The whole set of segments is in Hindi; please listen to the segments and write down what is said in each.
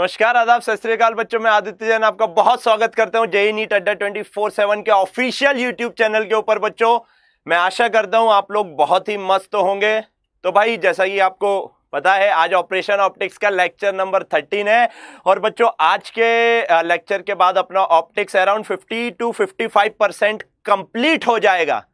नमस्कार आदाब सत बच्चों मैं आदित्य जैन आपका बहुत स्वागत करता हूँ JEE NEET Adda twenty four seven के ऑफिशियल यूट्यूब चैनल के ऊपर बच्चों मैं आशा करता हूँ आप लोग बहुत ही मस्त होंगे तो भाई जैसा कि आपको पता है आज ऑपरेशन ऑप्टिक्स का लेक्चर नंबर थर्टीन है और बच्चों आज के लेक्चर के बाद अपना optics around fifty two fifty five percent complete हो जाएगा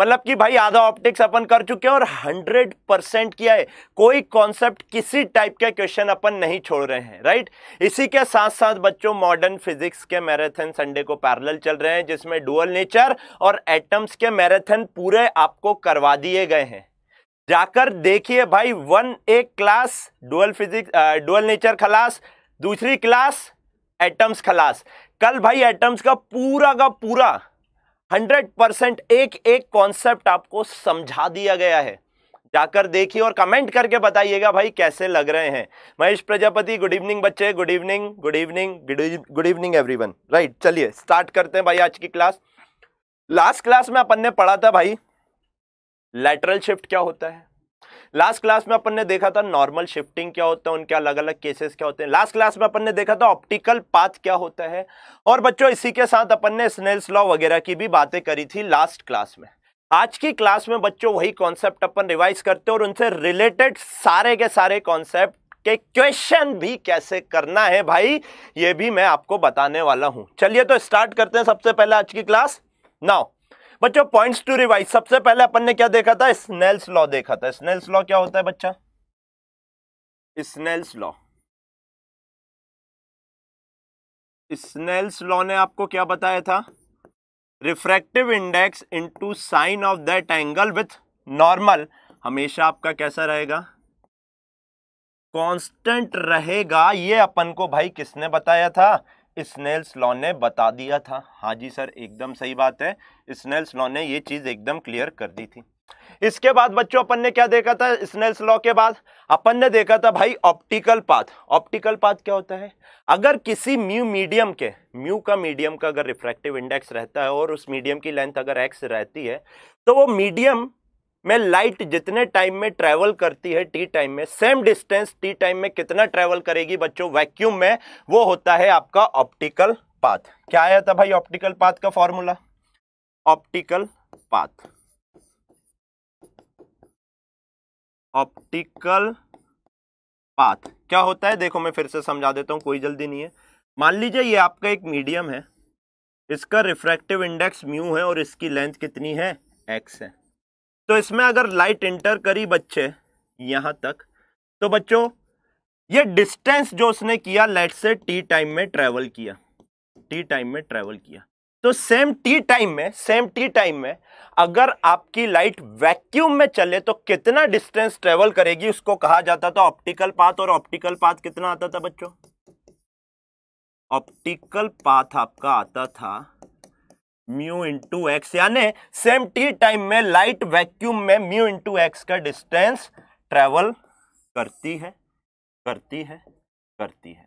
मतलब कि भाई आधा ऑप्टिक्स अपन कर चुके हैं और हंड्रेड परसेंट किया है कोई कॉन्सेप्ट किसी टाइप के क्वेश्चन अपन नहीं छोड़ रहे हैं राइट इसी के साथ साथ बच्चों मॉडर्न फिजिक्स के मैराथन संडे को पैरल चल रहे हैं जिसमें डुअल नेचर और एटम्स के मैराथन पूरे आपको करवा दिए गए हैं जाकर देखिए भाई वन एक class dual physics dual nature class दूसरी क्लास एटम्स क्लास कल भाई एटम्स का पूरा का पूरा हंड्रेड परसेंट एक एक कॉन्सेप्ट आपको समझा दिया गया है जाकर देखिए और कमेंट करके बताइएगा भाई कैसे लग रहे हैं महेश प्रजापति गुड इवनिंग बच्चे good evening good evening good evening everyone right चलिए स्टार्ट करते हैं भाई आज की क्लास लास्ट क्लास में अपन ने पढ़ा था भाई लेटरल शिफ्ट क्या होता है लास्ट क्लास में अपन ने देखा था नॉर्मल शिफ्टिंग क्या होता है उनके अलग अलग केसेस क्या होते हैं लास्ट क्लास में अपन ने देखा था ऑप्टिकल पाथ क्या होता है और बच्चों इसी के साथ अपन ने स्नेल्स लॉ वगैरह की भी बातें करी थी लास्ट क्लास में आज की क्लास में बच्चों वही कॉन्सेप्ट अपन रिवाइज करते हैं और उनसे रिलेटेड सारे के सारे कॉन्सेप्ट के क्वेश्चन भी कैसे करना है भाई ये भी मैं आपको बताने वाला हूं चलिए तो स्टार्ट करते हैं सबसे पहले आज की क्लास नाउ बच्चों पॉइंट्स टू रिवाइज सबसे पहले अपन ने क्या देखा था स्नेल्स लॉ देखा था स्नेल्स लॉ क्या होता है बच्चा स्नेल्स लॉ स्नेल्स लॉ ने आपको क्या बताया था refractive index into sine of that angle with normal हमेशा आपका कैसा रहेगा कांस्टेंट रहेगा ये अपन को भाई किसने बताया था स्नेल्स लॉ ने बता दिया था हाँ जी सर एकदम सही बात है स्नेल्स लॉ ने ये चीज़ एकदम क्लियर कर दी थी इसके बाद बच्चों अपन ने क्या देखा था स्नेल्स लॉ के बाद अपन ने देखा था भाई ऑप्टिकल पाथ ऑप्टिकल पाथ क्या होता है अगर किसी म्यू मीडियम के म्यू का मीडियम का अगर रिफ्रैक्टिव इंडेक्स रहता है और उस मीडियम की लेंथ अगर एक्स रहती है तो वो मीडियम में लाइट जितने टाइम में ट्रेवल करती है टी टाइम में सेम डिस्टेंस टी टाइम में कितना ट्रेवल करेगी बच्चों वैक्यूम में वो होता है आपका ऑप्टिकल पाथ क्या आया था भाई ऑप्टिकल पाथ का formula optical path optical path क्या होता है देखो मैं फिर से समझा देता हूं कोई जल्दी नहीं है मान लीजिए ये आपका एक मीडियम है इसका रिफ्रैक्टिव इंडेक्स म्यू है और इसकी लेंथ कितनी है एक्स है तो इसमें अगर लाइट इंटर करी बच्चे यहां तक तो बच्चों ये डिस्टेंस जो उसने किया लाइट से टी टाइम में ट्रेवल किया टी टाइम में ट्रेवल किया तो सेम टी टाइम में सेम टी टाइम में अगर आपकी लाइट वैक्यूम में चले तो कितना डिस्टेंस ट्रेवल करेगी उसको कहा जाता था ऑप्टिकल पाथ और ऑप्टिकल पाथ कितना आता था बच्चों ऑप्टिकल पाथ आपका आता था म्यू इंटू एक्स यानी सेम टी टाइम में लाइट वैक्यूम में म्यू इंटू एक्स का डिस्टेंस ट्रेवल करती है करती है करती है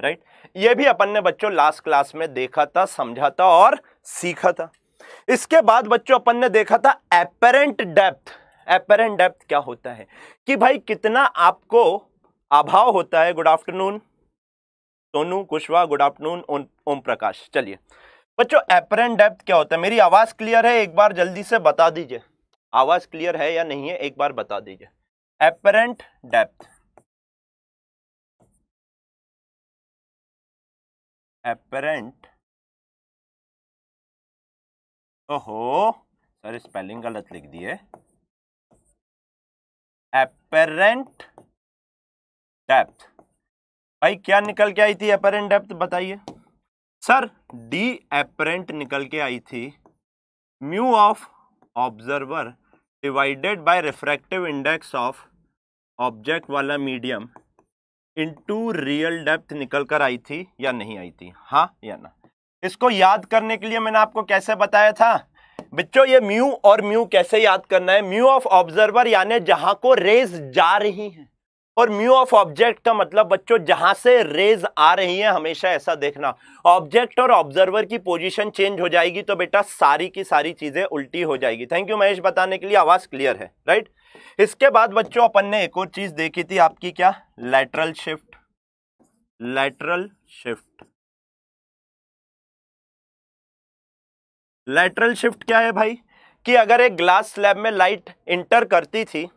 राइट ये भी अपन ने बच्चों लास्ट क्लास में देखा था समझा था और सीखा था इसके बाद बच्चों अपन ने देखा था एपेरेंट डेप्थ एपेरेंट डेप्थ क्या होता है कि भाई कितना आपको अभाव होता है good afternoon Sonu Kushwaha good afternoon Om Prakash चलिए बच्चों एपरेंट डेप्थ क्या होता है मेरी आवाज़ क्लियर है एक बार जल्दी से बता दीजिए आवाज़ क्लियर है या नहीं है एक बार बता दीजिए एपरेंट डेप्थ एपरेंट ओहो सर स्पेलिंग गलत लिख दिए एपरेंट डेप्थ भाई क्या निकल के आई थी अपेरेंट डेप्थ बताइए सर डी एपरेंट निकल के आई थी mu of observer divided by refractive index of object वाला मीडियम इनटू रियल डेप्थ निकल कर आई थी या नहीं आई थी हाँ या ना इसको याद करने के लिए मैंने आपको कैसे बताया था बच्चों ये म्यू और म्यू कैसे याद करना है म्यू ऑफ ऑब्जर्वर यानी जहां को रेस जा रही है और म्यू ऑफ ऑब्जेक्ट का मतलब बच्चों जहां से रेज आ रही है हमेशा ऐसा देखना ऑब्जेक्ट और ऑब्जर्वर की पोजीशन चेंज हो जाएगी तो बेटा सारी की सारी चीजें उल्टी हो जाएगी थैंक यू महेश बताने के लिए आवाज क्लियर है राइट इसके बाद बच्चों अपन ने एक और चीज देखी थी आपकी क्या lateral shift lateral shift lateral shift क्या है भाई कि अगर एक ग्लास स्लैब में लाइट इंटर करती थी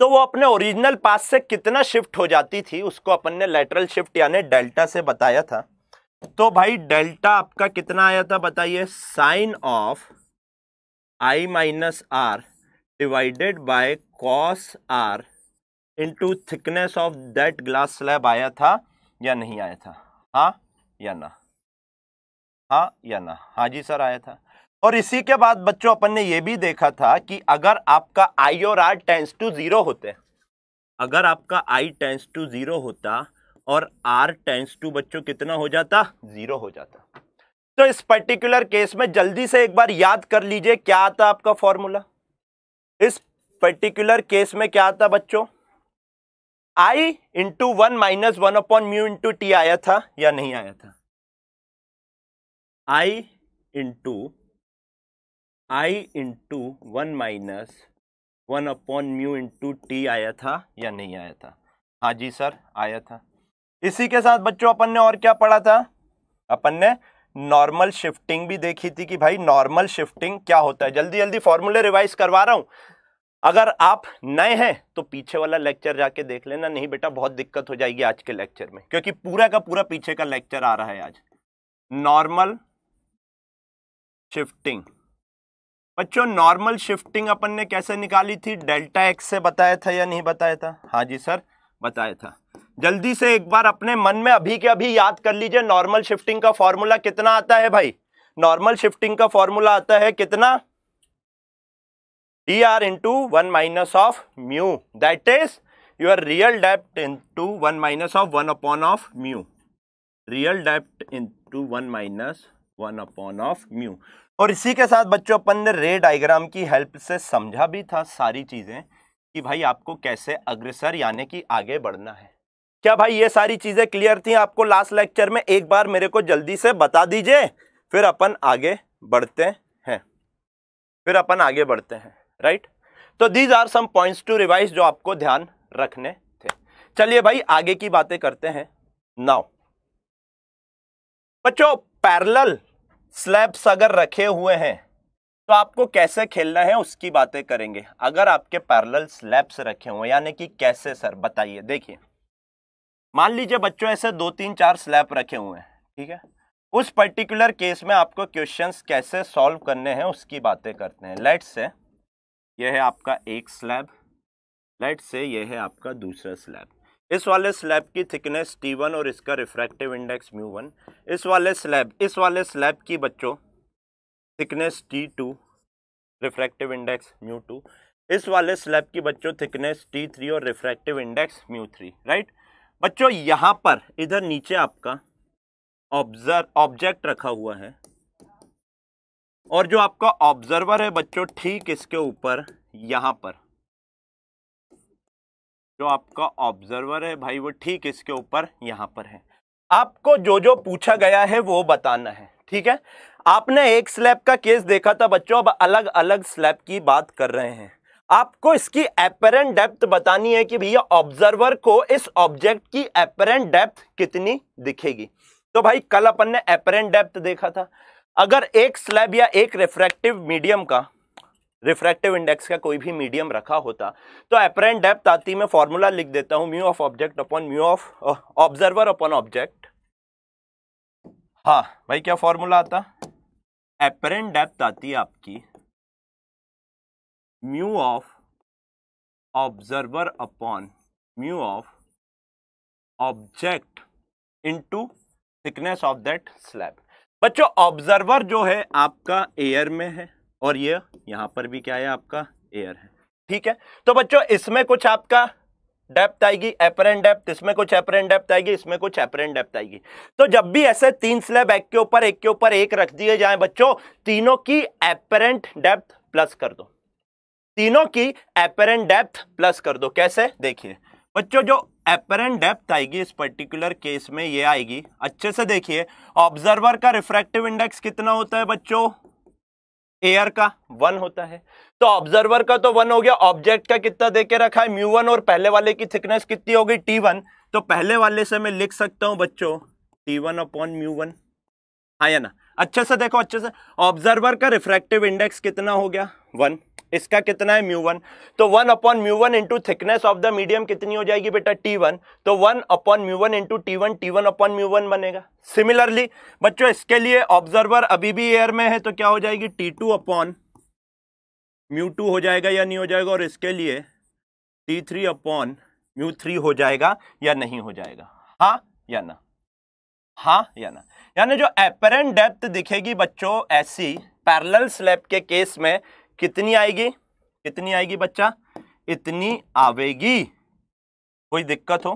तो वो अपने ओरिजिनल पास से कितना शिफ्ट हो जाती थी उसको अपन ने लेटरल शिफ्ट यानी डेल्टा से बताया था तो भाई डेल्टा आपका कितना आया था बताइए sine of I minus R divided by cos R into thickness of that glass slab आया था या नहीं आया था हाँ या ना हाँ या ना हाँ जी सर आया था और इसी के बाद बच्चों अपन ने यह भी देखा था कि अगर आपका आई और आर टेंस टू ज़ीरो होते अगर आपका आई टेंस टू ज़ीरो होता और आर टेंस टू बच्चों कितना हो जाता ज़ीरो हो जाता तो इस पर्टिकुलर केस में जल्दी से एक बार याद कर लीजिए क्या आता आपका फॉर्मूला इस पर्टिकुलर केस में क्या आता बच्चों I into one minus one upon mu into T आया था या नहीं आया था I into I into one minus one upon mu into T आया था या नहीं आया था हाँ जी सर आया था इसी के साथ बच्चों अपन ने और क्या पढ़ा था अपन ने नॉर्मल शिफ्टिंग भी देखी थी कि भाई नॉर्मल शिफ्टिंग क्या होता है जल्दी जल्दी फॉर्मूले रिवाइज करवा रहा हूं अगर आप नए हैं तो पीछे वाला लेक्चर जाके देख लेना नहीं बेटा बहुत दिक्कत हो जाएगी आज के लेक्चर में क्योंकि पूरा का पूरा पीछे का लेक्चर आ रहा है आज नॉर्मल शिफ्टिंग बच्चों नॉर्मल शिफ्टिंग अपन ने कैसे निकाली थी डेल्टा एक्स से बताया था या नहीं बताया था हाँ जी सर बताया था जल्दी से एक बार अपने मन में अभी के अभी याद कर लीजिए नॉर्मल शिफ्टिंग का फॉर्मूला कितना आता है भाई नॉर्मल शिफ्टिंग का फॉर्मूला आता है कितना D R into one minus of mu that is your real depth into one minus of one upon of mu real depth into one minus one upon of mu और इसी के साथ बच्चों अपन ने रे डायग्राम की हेल्प से समझा भी था सारी चीज़ें कि भाई आपको कैसे अग्रसर यानी कि आगे बढ़ना है क्या भाई ये सारी चीज़ें क्लियर थी आपको लास्ट लेक्चर में एक बार मेरे को जल्दी से बता दीजिए फिर अपन आगे बढ़ते हैं फिर अपन आगे बढ़ते हैं राइट तो these are some points to revise जो आपको ध्यान रखने थे चलिए भाई आगे की बातें करते हैं नाउ बच्चों पैरेलल स्लैब्स अगर रखे हुए हैं तो आपको कैसे खेलना है उसकी बातें करेंगे अगर आपके पैरल स्लैब्स रखे हुए यानी कि कैसे सर बताइए देखिए मान लीजिए बच्चों ऐसे दो तीन चार स्लैब रखे हुए हैं ठीक है उस पर्टिकुलर केस में आपको क्वेश्चंस कैसे सॉल्व करने हैं उसकी बातें करते हैं लेट से यह है आपका एक स्लैब लेट से यह है आपका दूसरा स्लैब इस वाले स्लैब की थिकनेस टी वन और इसका रिफ्रैक्टिव इंडेक्स म्यू वन इस वाले स्लैब इस वाले स्लैब की बच्चों thickness T two refractive index mu two इस वाले स्लैब की बच्चों थिकनेस टी थ्री और refractive index mu three right बच्चों यहाँ पर इधर नीचे आपका ऑब्जर्व ऑब्जेक्ट रखा हुआ है और जो आपका ऑब्जर्वर है बच्चों ठीक इसके ऊपर यहाँ पर जो आपका ऑब्जर्वर है भाई वो ठीक इसके ऊपर यहाँ पर है आपको जो जो पूछा गया है वो बताना है ठीक है आपने एक स्लैब का केस देखा था बच्चों अब अलग अलग स्लैब की बात कर रहे हैं आपको इसकी एपरेंट डेप्थ बतानी है कि भैया ऑब्जर्वर को इस ऑब्जेक्ट की एपरेंट डेप्थ कितनी दिखेगी तो भाई कल अपन ने एपरेंट डेप्थ देखा था अगर एक स्लैब या एक रिफ्रैक्टिव मीडियम का रिफ्रैक्टिव इंडेक्स का कोई भी मीडियम रखा होता तो अपरेंट डेप्थ आती मैं फॉर्मूला लिख देता हूं mu of object upon mu of observer upon object हाँ भाई क्या फॉर्मूला आता अपरेंट डेप्थ आती है आपकी mu of observer upon mu of object into thickness of that slab बच्चों ऑब्जर्वर जो है आपका एयर में है और ये यहां पर भी क्या है आपका एयर है ठीक है तो बच्चों इसमें कुछ आपका डेप्थ आएगी एपरेंट डेप्थ इसमें कुछ एपरेंट डेप्थ आएगी इसमें कुछ एपरेंट डेप्थ आएगी तो जब भी ऐसे तीन स्लैब एक के ऊपर एक के ऊपर एक रख दिए जाए बच्चों तीनों की एपरेंट डेप्थ प्लस कर दो तीनों की एपरेंट डेप्थ प्लस कर दो कैसे देखिए बच्चों जो एपरेंट डेप्थ आएगी इस पर्टिकुलर केस में ये आएगी अच्छे से देखिए ऑब्जर्वर का रिफ्रैक्टिव इंडेक्स कितना होता है बच्चों एयर का वन होता है तो ऑब्जर्वर का तो वन हो गया ऑब्जेक्ट का कितना दे के रखा है म्यू वन और पहले वाले की थिकनेस कितनी होगी टी वन तो पहले वाले से मैं लिख सकता हूं बच्चों T one upon mu one हाँ या ना अच्छे से देखो अच्छे से ऑब्जर्वर का रिफ्रैक्टिव इंडेक्स कितना हो गया वन इसका कितना है म्यू वन तो one upon mu one into thickness of the medium कितनी हो जाएगी बेटा टी वन तो one upon mu one into T one T one upon mu one बनेगा सिमिलरली बच्चों इसके लिए ऑब्जर्वर अभी भी एयर में है तो क्या हो जाएगी T two upon mu two हो जाएगा या नहीं हो जाएगा और इसके लिए T three upon mu three हो जाएगा या नहीं हो जाएगा हाँ या ना हाँ या ना यानी जो एपरेंट डेप्थ दिखेगी बच्चों ऐसी पैरेलल स्लैब के केस में कितनी आएगी कितनी आएगी बच्चा इतनी आवेगी कोई दिक्कत हो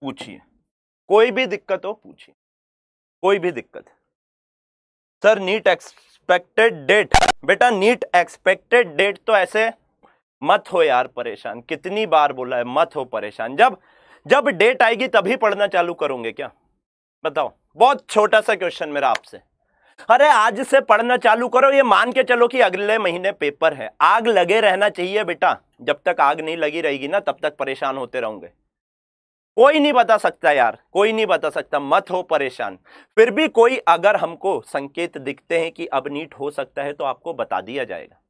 पूछिए कोई भी दिक्कत हो पूछिए कोई भी दिक्कत सर नीट एक्सपेक्टेड डेट बेटा नीट एक्सपेक्टेड डेट तो ऐसे मत हो यार परेशान कितनी बार बोला है मत हो परेशान जब जब डेट आएगी तभी पढ़ना चालू करोगे क्या बताओ बहुत छोटा सा क्वेश्चन मेरा आपसे अरे आज से पढ़ना चालू करो ये मान के चलो कि अगले महीने पेपर है आग लगे रहना चाहिए बेटा जब तक आग नहीं लगी रहेगी ना तब तक परेशान होते रहोगे कोई नहीं बता सकता यार कोई नहीं बता सकता मत हो परेशान फिर भी कोई अगर हमको संकेत दिखते हैं कि अब नीट हो सकता है तो आपको बता दिया जाएगा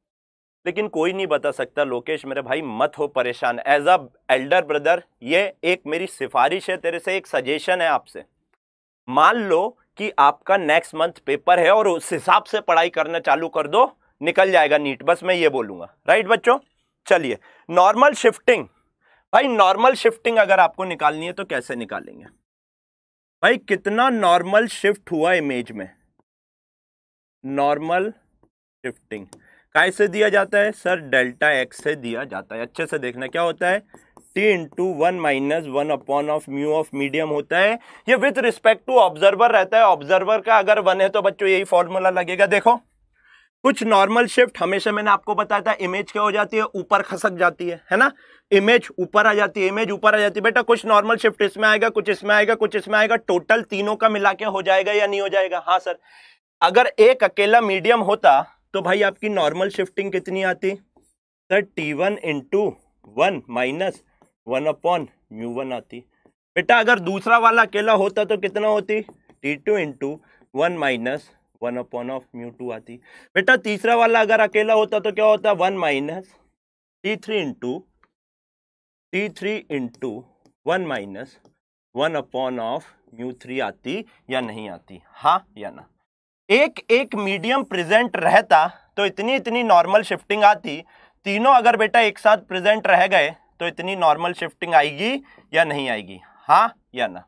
लेकिन कोई नहीं बता सकता लोकेश मेरे भाई मत हो परेशान एज अ एल्डर ब्रदर ये एक मेरी सिफारिश है तेरे से एक सजेशन है आपसे मान लो कि आपका नेक्स्ट मंथ पेपर है और उस हिसाब से पढ़ाई करना चालू कर दो निकल जाएगा नीट बस मैं ये बोलूंगा राइट बच्चों चलिए नॉर्मल शिफ्टिंग भाई नॉर्मल शिफ्टिंग अगर आपको निकालनी है तो कैसे निकालेंगे भाई कितना नॉर्मल शिफ्ट हुआ इमेज में नॉर्मल शिफ्टिंग कैसे दिया जाता है सर डेल्टा एक्स से दिया जाता है अच्छे से देखना क्या होता है t into one minus one upon of mu of medium होता है ये विथ रिस्पेक्ट टू ऑब्जर्वर रहता है ऑब्जर्वर का अगर वन है तो बच्चों यही फॉर्मूला लगेगा देखो कुछ नॉर्मल शिफ्ट हमेशा मैंने आपको बताया था इमेज क्या हो जाती है ऊपर खसक जाती है है ना इमेज ऊपर आ जाती है इमेज ऊपर आ जाती है बेटा कुछ नॉर्मल शिफ्ट इसमें आएगा कुछ इसमें आएगा कुछ इसमें आएगा टोटल तीनों का मिला के हो जाएगा या नहीं हो जाएगा हाँ सर अगर एक अकेला मीडियम होता तो भाई आपकी नॉर्मल शिफ्टिंग कितनी आती sir t one into one minus one upon mu one आती बेटा अगर दूसरा वाला अकेला होता तो कितना होती t two into one minus one upon of mu two आती बेटा तीसरा वाला अगर अकेला होता तो क्या होता one minus t three into t three into one minus one upon of mu three आती या नहीं आती हाँ या ना एक एक मीडियम प्रेजेंट रहता तो इतनी इतनी नॉर्मल शिफ्टिंग आती तीनों अगर बेटा एक साथ प्रेजेंट रह गए तो इतनी नॉर्मल शिफ्टिंग आएगी या नहीं आएगी हाँ या ना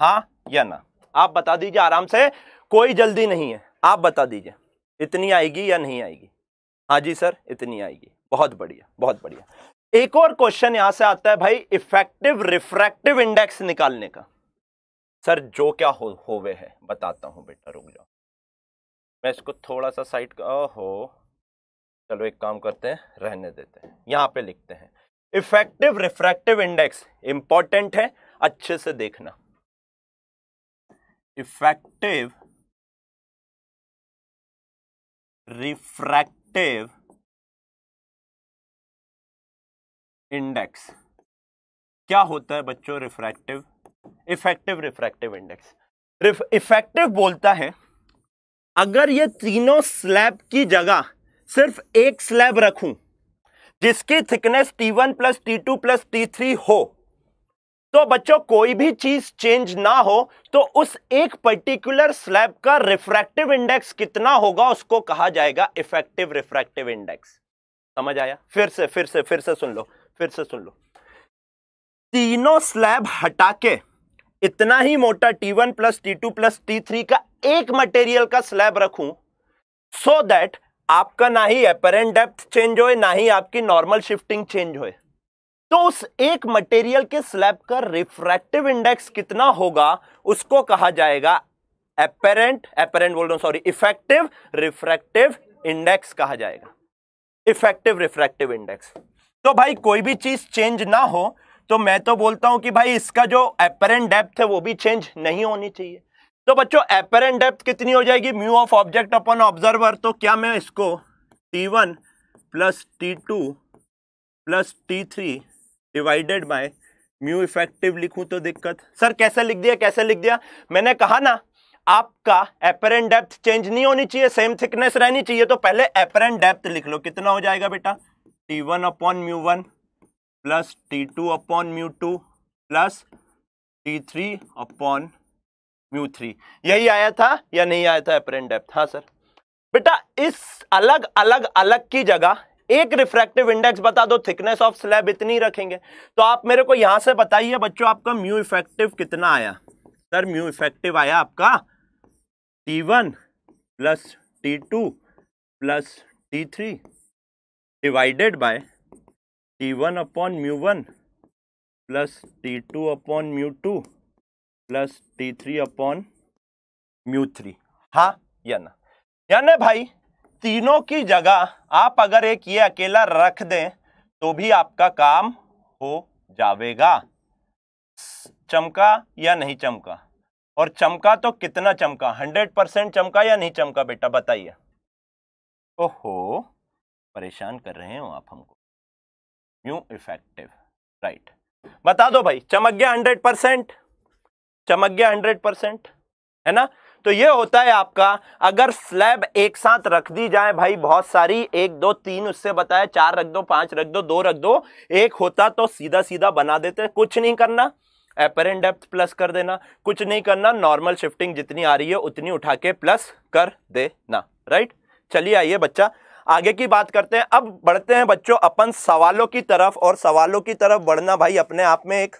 हाँ या ना आप बता दीजिए आराम से कोई जल्दी नहीं है आप बता दीजिए इतनी आएगी या नहीं आएगी हाँ जी सर इतनी आएगी बहुत बढ़िया बहुत बढ़िया एक और क्वेश्चन यहां से आता है भाई इफेक्टिव रिफ्रैक्टिव इंडेक्स निकालने का सर जो क्या हो होवे है बताता हूं बेटा रुक जाओ मैं इसको थोड़ा सा साइड का ओहो चलो एक काम करते हैं रहने देते हैं यहां पे लिखते हैं इफेक्टिव रिफ्रैक्टिव इंडेक्स इंपॉर्टेंट है अच्छे से देखना इफेक्टिव रिफ्रैक्टिव इंडेक्स क्या होता है बच्चों refractive effective refractive index effective बोलता है अगर ये तीनों स्लैब की जगह सिर्फ एक स्लैब रखूं जिसकी thickness t one plus t two plus t three हो तो बच्चों कोई भी चीज चेंज ना हो तो उस एक पर्टिकुलर स्लैब का रिफ्रैक्टिव इंडेक्स कितना होगा उसको कहा जाएगा इफेक्टिव रिफ्रैक्टिव इंडेक्स समझ आया फिर से फिर से फिर से सुन लो फिर से सुन लो तीनों स्लैब हटा के इतना ही मोटा t one plus t two plus t three का एक मटेरियल का स्लैब रखूं सो दैट आपका ना ही अपेरेंट डेप्थ चेंज होए ना ही आपकी नॉर्मल शिफ्टिंग चेंज होए तो उस एक मटेरियल के स्लैब का रिफ्रैक्टिव इंडेक्स कितना होगा उसको कहा जाएगा अपेरेंट अपेरेंट बोल रहा हूं सॉरी इफेक्टिव रिफ्रैक्टिव इंडेक्स कहा जाएगा इफेक्टिव रिफ्रैक्टिव इंडेक्स तो भाई कोई भी चीज चेंज ना हो तो मैं तो बोलता हूं कि भाई इसका जो अपेरेंट डेप्थ है वो भी चेंज नहीं होनी चाहिए तो बच्चों एपेरेंट डेप्थ कितनी हो जाएगी mu of object upon observer तो क्या मैं इसको t one plus t two plus t three divided by mu effective लिखूं तो दिक्कत सर कैसे लिख दिया कैसे लिख दिया मैंने कहा ना आपका एपेरेंट डेप्थ चेंज नहीं होनी चाहिए सेम थिकनेस रहनी चाहिए तो पहले एपेरेंट डेप्थ लिख लो कितना हो जाएगा बेटा T one upon mu one plus t two upon mu two plus t three upon mu three यही आया था या नहीं आया था अपरेंट डेप्थ हाँ सर बेटा इस अलग अलग अलग की जगह एक रिफ्रैक्टिव इंडेक्स बता दो थिकनेस ऑफ स्लैब इतनी रखेंगे तो आप मेरे को यहां से बताइए बच्चों आपका म्यू इफेक्टिव कितना आया सर म्यू इफेक्टिव आया आपका t one plus t two plus t three divided by t one upon mu one plus t two upon mu two plus t three upon mu three हाँ या ना यानी भाई तीनों की जगह आप अगर एक ये अकेला रख दें तो भी आपका काम हो जाएगा चमका या नहीं चमका और चमका तो कितना चमका हंड्रेड परसेंट चमका या नहीं चमका बेटा बताइए ओहो परेशान कर रहे हो आप हमको न्यू इफेक्टिव राइट बता दो भाई चमक गया हंड्रेड परसेंट चमक गया हंड्रेड परसेंट है ना तो ये होता है आपका अगर स्लैब एक साथ रख दी जाए भाई बहुत सारी एक दो तीन उससे बताए चार रख दो पांच रख दो दो रख दो एक होता तो सीधा सीधा बना देते कुछ नहीं करना एपरेंट डेप्थ प्लस कर देना कुछ नहीं करना नॉर्मल शिफ्टिंग जितनी आ रही है उतनी उठा के प्लस कर देना राइट चलिए आइए बच्चा आगे की बात करते हैं अब बढ़ते हैं बच्चों अपन सवालों की तरफ और सवालों की तरफ बढ़ना भाई अपने आप में एक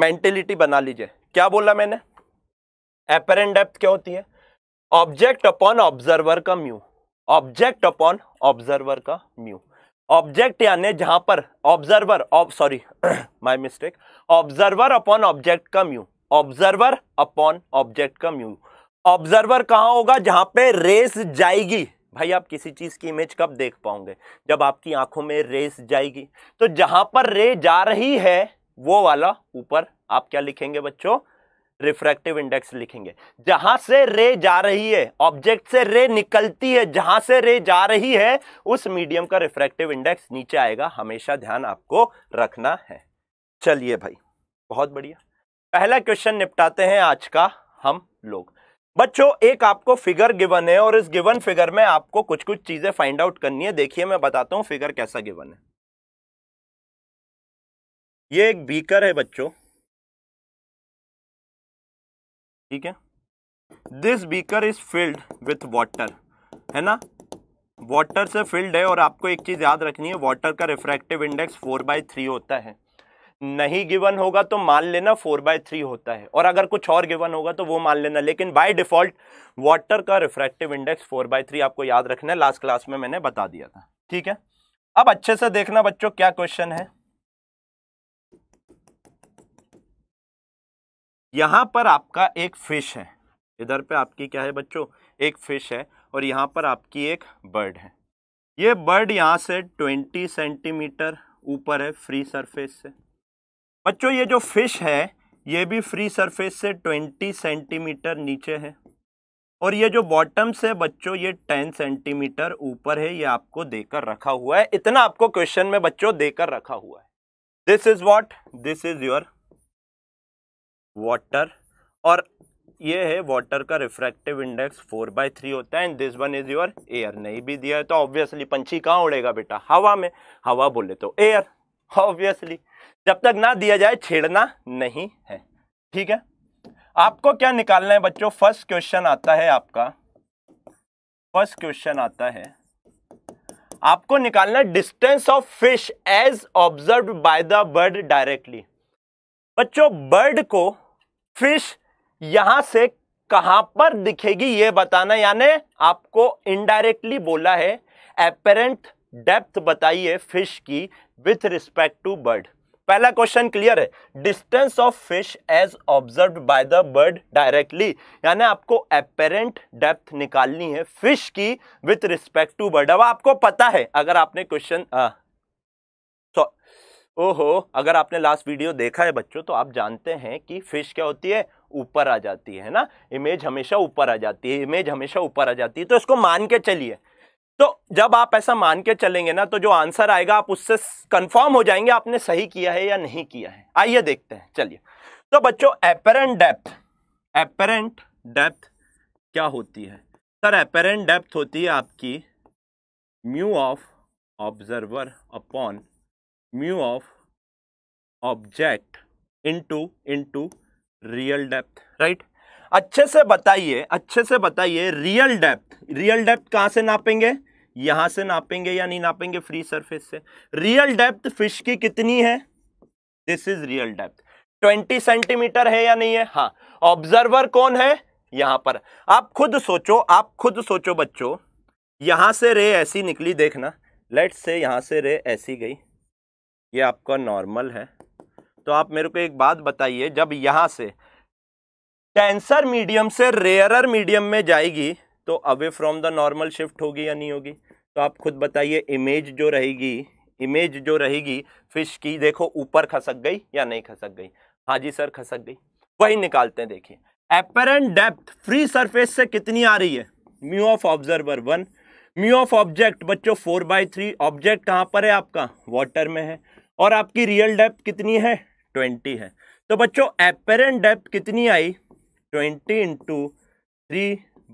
मेंटेलिटी बना लीजिए क्या बोला मैंने एपरेंट डेप्थ क्या होती है ऑब्जेक्ट अपॉन ऑब्जर्वर का म्यू ऑब्जेक्ट अपॉन ऑब्जर्वर का म्यू ऑब्जेक्ट यानी जहां पर observer sorry my mistake observer upon object का म्यू ऑब्जर्वर अपॉन ऑब्जेक्ट का म्यू ऑब्जर्वर कहा होगा जहां पे रेस जाएगी भाई आप किसी चीज़ की इमेज कब देख पाओगे जब आपकी आंखों में रेस जाएगी तो जहां पर रे जा रही है वो वाला ऊपर आप क्या लिखेंगे बच्चों रिफ्रैक्टिव इंडेक्स लिखेंगे जहां से रे जा रही है ऑब्जेक्ट से रे निकलती है जहां से रे जा रही है उस मीडियम का रिफ्रैक्टिव इंडेक्स नीचे आएगा हमेशा ध्यान आपको रखना है चलिए भाई बहुत बढ़िया पहला क्वेश्चन निपटाते हैं आज का हम लोग बच्चों एक आपको फिगर गिवन है और इस गिवन फिगर में आपको कुछ कुछ चीजें फाइंड आउट करनी है देखिए मैं बताता हूं फिगर कैसा गिवन है ये एक बीकर है बच्चों ठीक है this beaker is filled with water है ना वाटर से फिल्ड है और आपको एक चीज़ याद रखनी है वाटर का refractive index four by three होता है नहीं गिवन होगा तो मान लेना फोर बाय थ्री होता है और अगर कुछ और गिवन होगा तो वो मान लेना लेकिन बाय डिफॉल्ट वाटर का refractive index four by three आपको याद रखना है लास्ट क्लास में मैंने बता दिया था ठीक है अब अच्छे से देखना बच्चों क्या क्वेश्चन है यहाँ पर आपका एक फ़िश है इधर पे आपकी क्या है बच्चों एक फ़िश है और यहाँ पर आपकी एक बर्ड है ये बर्ड यहाँ से ट्वेंटी सेंटीमीटर ऊपर है फ्री सरफेस से बच्चों ये जो फिश है ये भी फ्री सरफेस से ट्वेंटी सेंटीमीटर नीचे है और ये जो बॉटम से बच्चों ये टेन सेंटीमीटर ऊपर है ये आपको देकर रखा हुआ है इतना आपको क्वेश्चन में बच्चों देकर रखा हुआ है this is what this is your water और ये है वाटर का refractive index four by three होता है and this one is your air नहीं भी दिया है तो ऑब्वियसली पंछी कहाँ उड़ेगा बेटा हवा में हवा बोले तो एयर ऑब्वियसली जब तक ना दिया जाए छेड़ना नहीं है ठीक है आपको क्या निकालना है बच्चों फर्स्ट क्वेश्चन आता है आपका फर्स्ट क्वेश्चन आता है आपको निकालना है distance of fish as observe by the bird directly बच्चों बर्ड को फिश यहां से कहां पर दिखेगी ये बताना यानी आपको इनडायरेक्टली बोला है एपेरेंट डेप्थ बताइए फिश की विथ रिस्पेक्ट टू बर्ड पहला क्वेश्चन क्लियर है distance of fish as observe by the bird directly यानी आपको अपेरेंट डेप्थ निकालनी है फिश की विथ रिस्पेक्ट टू बर्ड अब आपको पता है अगर आपने क्वेश्चन ओहो अगर आपने लास्ट वीडियो देखा है बच्चों तो आप जानते हैं कि फिश क्या होती है ऊपर आ जाती है ना इमेज हमेशा ऊपर आ जाती है इमेज हमेशा ऊपर आ जाती है तो इसको मान के चलिए तो जब आप ऐसा मान के चलेंगे ना तो जो आंसर आएगा आप उससे कंफर्म हो जाएंगे आपने सही किया है या नहीं किया है आइए देखते हैं चलिए तो बच्चों एपेरेंट डेप्थ एपेरेंट डेप्थ क्या होती है सर एपेरेंट डेप्थ होती है आपकी mu of observer upon mu of object into into real depth right अच्छे से बताइए अच्छे से बताइए रियल डेप्थ रियल डेप्थ कहाँ से नापेंगे यहां से नापेंगे या नहीं नापेंगे फ्री सरफेस से रियल डेप्थ फिश की कितनी है this is real depth twenty centimetre है या नहीं है हाँ ऑब्जर्वर कौन है यहां पर आप खुद सोचो आप खुद सोचो बच्चों यहां से रे ऐसी निकली देखना लेट्स से यहां से रे ऐसी गई ये आपका नॉर्मल है तो आप मेरे को एक बात बताइए जब यहाँ से टेंसर मीडियम से रेयरर मीडियम में जाएगी तो away from the normal shift होगी या नहीं होगी तो आप खुद बताइए इमेज जो रहेगी इमेज जो रहेगी फिश की देखो ऊपर खसक गई या नहीं खसक गई हाँ जी सर खसक गई वही निकालते हैं देखिए एपरेंट डेप्थ फ्री सरफेस से कितनी आ रही है mu of observer one mu of object बच्चों फोर बाई थ्री ऑब्जेक्ट कहाँ पर है आपका वाटर में है और आपकी रियल डेप्थ कितनी है ट्वेंटी है तो बच्चों एपेरेंट डेप्थ कितनी आई twenty into three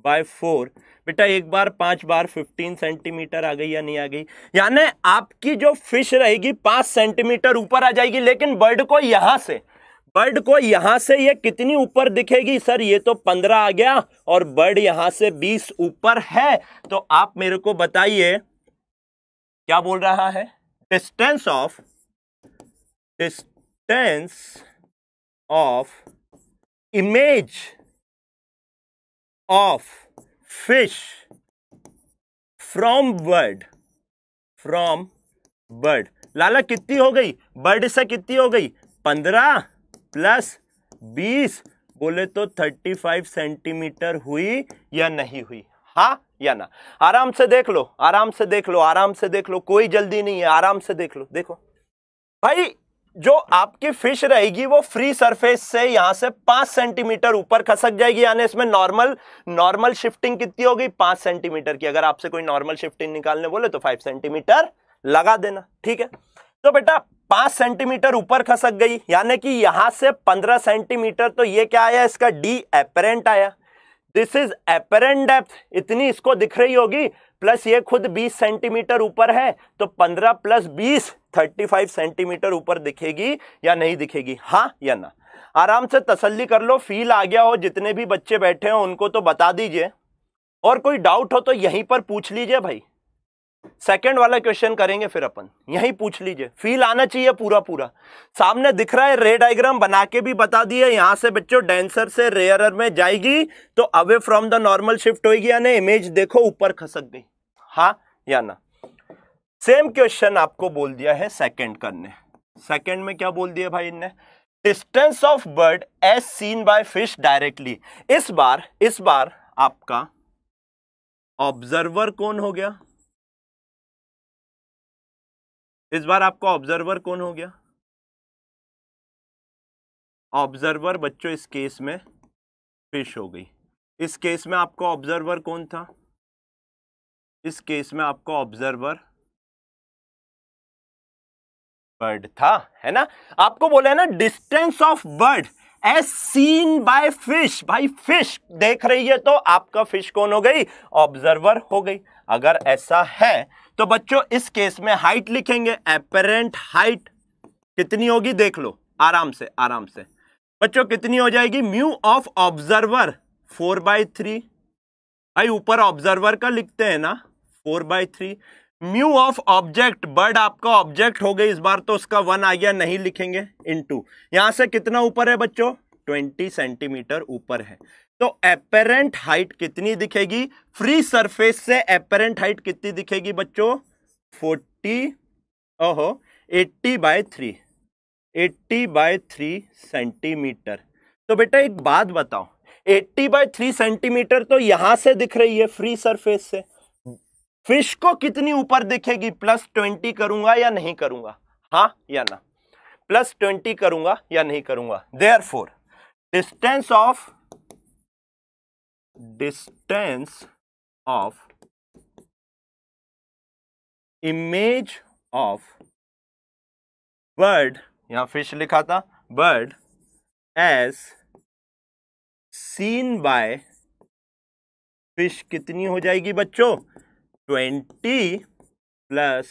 by four बेटा एक बार पांच बार फिफ्टीन सेंटीमीटर आ गई या नहीं आ गई यानी आपकी जो फिश रहेगी पांच सेंटीमीटर ऊपर आ जाएगी लेकिन बर्ड को यहां से बर्ड को यहां से ये कितनी ऊपर दिखेगी सर ये तो पंद्रह आ गया और बर्ड यहां से बीस ऊपर है तो आप मेरे को बताइए क्या बोल रहा है distance of distance of image of fish from bird from bird लाला कितनी हो गई बर्ड से कितनी हो गई पंद्रह प्लस बीस बोले तो थर्टी फाइव सेंटीमीटर हुई या नहीं हुई हा या ना आराम से देख लो आराम से देख लो आराम से देख लो कोई जल्दी नहीं है आराम से देख लो देखो भाई जो आपकी फिश रहेगी वो फ्री सरफेस से यहां से पांच सेंटीमीटर ऊपर खसक जाएगी यानी इसमें नॉर्मल नॉर्मल शिफ्टिंग कितनी होगी पांच सेंटीमीटर की अगर आपसे कोई नॉर्मल शिफ्टिंग निकालने बोले तो फाइव सेंटीमीटर लगा देना ठीक है तो बेटा पांच सेंटीमीटर ऊपर खसक गई यानी कि यहां से पंद्रह सेंटीमीटर तो ये क्या आया इसका डी एपरेंट आया दिस इज एपरेंट डेप्थ इतनी इसको दिख रही होगी प्लस ये खुद 20 सेंटीमीटर ऊपर है तो 15 प्लस 20 35 सेंटीमीटर ऊपर दिखेगी या नहीं दिखेगी हाँ या ना आराम से तसल्ली कर लो फील आ गया हो जितने भी बच्चे बैठे हो उनको तो बता दीजिए और कोई डाउट हो तो यहीं पर पूछ लीजिए भाई सेकेंड वाला क्वेश्चन करेंगे फिर अपन यहीं पूछ लीजिए फील आना चाहिए पूरा पूरा सामने दिख रहा है रे डायग्राम बना के भी बता दिए यहां से बच्चों डेंसर से रेयरर में जाएगी तो away from the normal shift होगी यानी इमेज देखो ऊपर खसक गई हा या ना सेम क्वेश्चन आपको बोल दिया है सेकंड करने सेकंड में क्या बोल दिया भाई इनने distance of bird as seen by fish directly इस बार इस बार आपका ऑब्जर्वर कौन हो गया इस बार आपका ऑब्जर्वर कौन हो गया ऑब्जर्वर बच्चों इस केस में फिश हो गई इस केस में आपका ऑब्जर्वर कौन था इस केस में आपका ऑब्जर्वर बर्ड था है ना आपको बोला है ना distance of bird as seen by fish भाई फिश देख रही है तो आपका फिश कौन हो गई ऑब्जर्वर हो गई अगर ऐसा है तो बच्चों इस केस में हाइट लिखेंगे अपेरेंट हाइट कितनी होगी देख लो आराम से आराम से बच्चों कितनी हो जाएगी mu of observer four by three भाई ऊपर ऑब्जर्वर का लिखते हैं ना four by three mu of object bird आपका ऑब्जेक्ट हो गई इस बार तो उसका वन आ गया नहीं लिखेंगे इनटू यहां से कितना ऊपर है बच्चों ट्वेंटी सेंटीमीटर ऊपर है तो एपेरेंट हाइट कितनी दिखेगी फ्री सरफेस से एपेरेंट हाइट कितनी दिखेगी बच्चों फोर्टी ओहो eighty by three eighty by three centimetre तो बेटा एक बात बताओ एट्टी बाय थ्री सेंटीमीटर तो यहां से दिख रही है फ्री सरफेस से फिश को कितनी ऊपर दिखेगी प्लस ट्वेंटी करूंगा या नहीं करूंगा हा या ना प्लस ट्वेंटी करूंगा या नहीं करूंगा therefore distance of distance of image of bird यहां फिश लिखा था bird as seen by fish कितनी हो जाएगी बच्चों twenty plus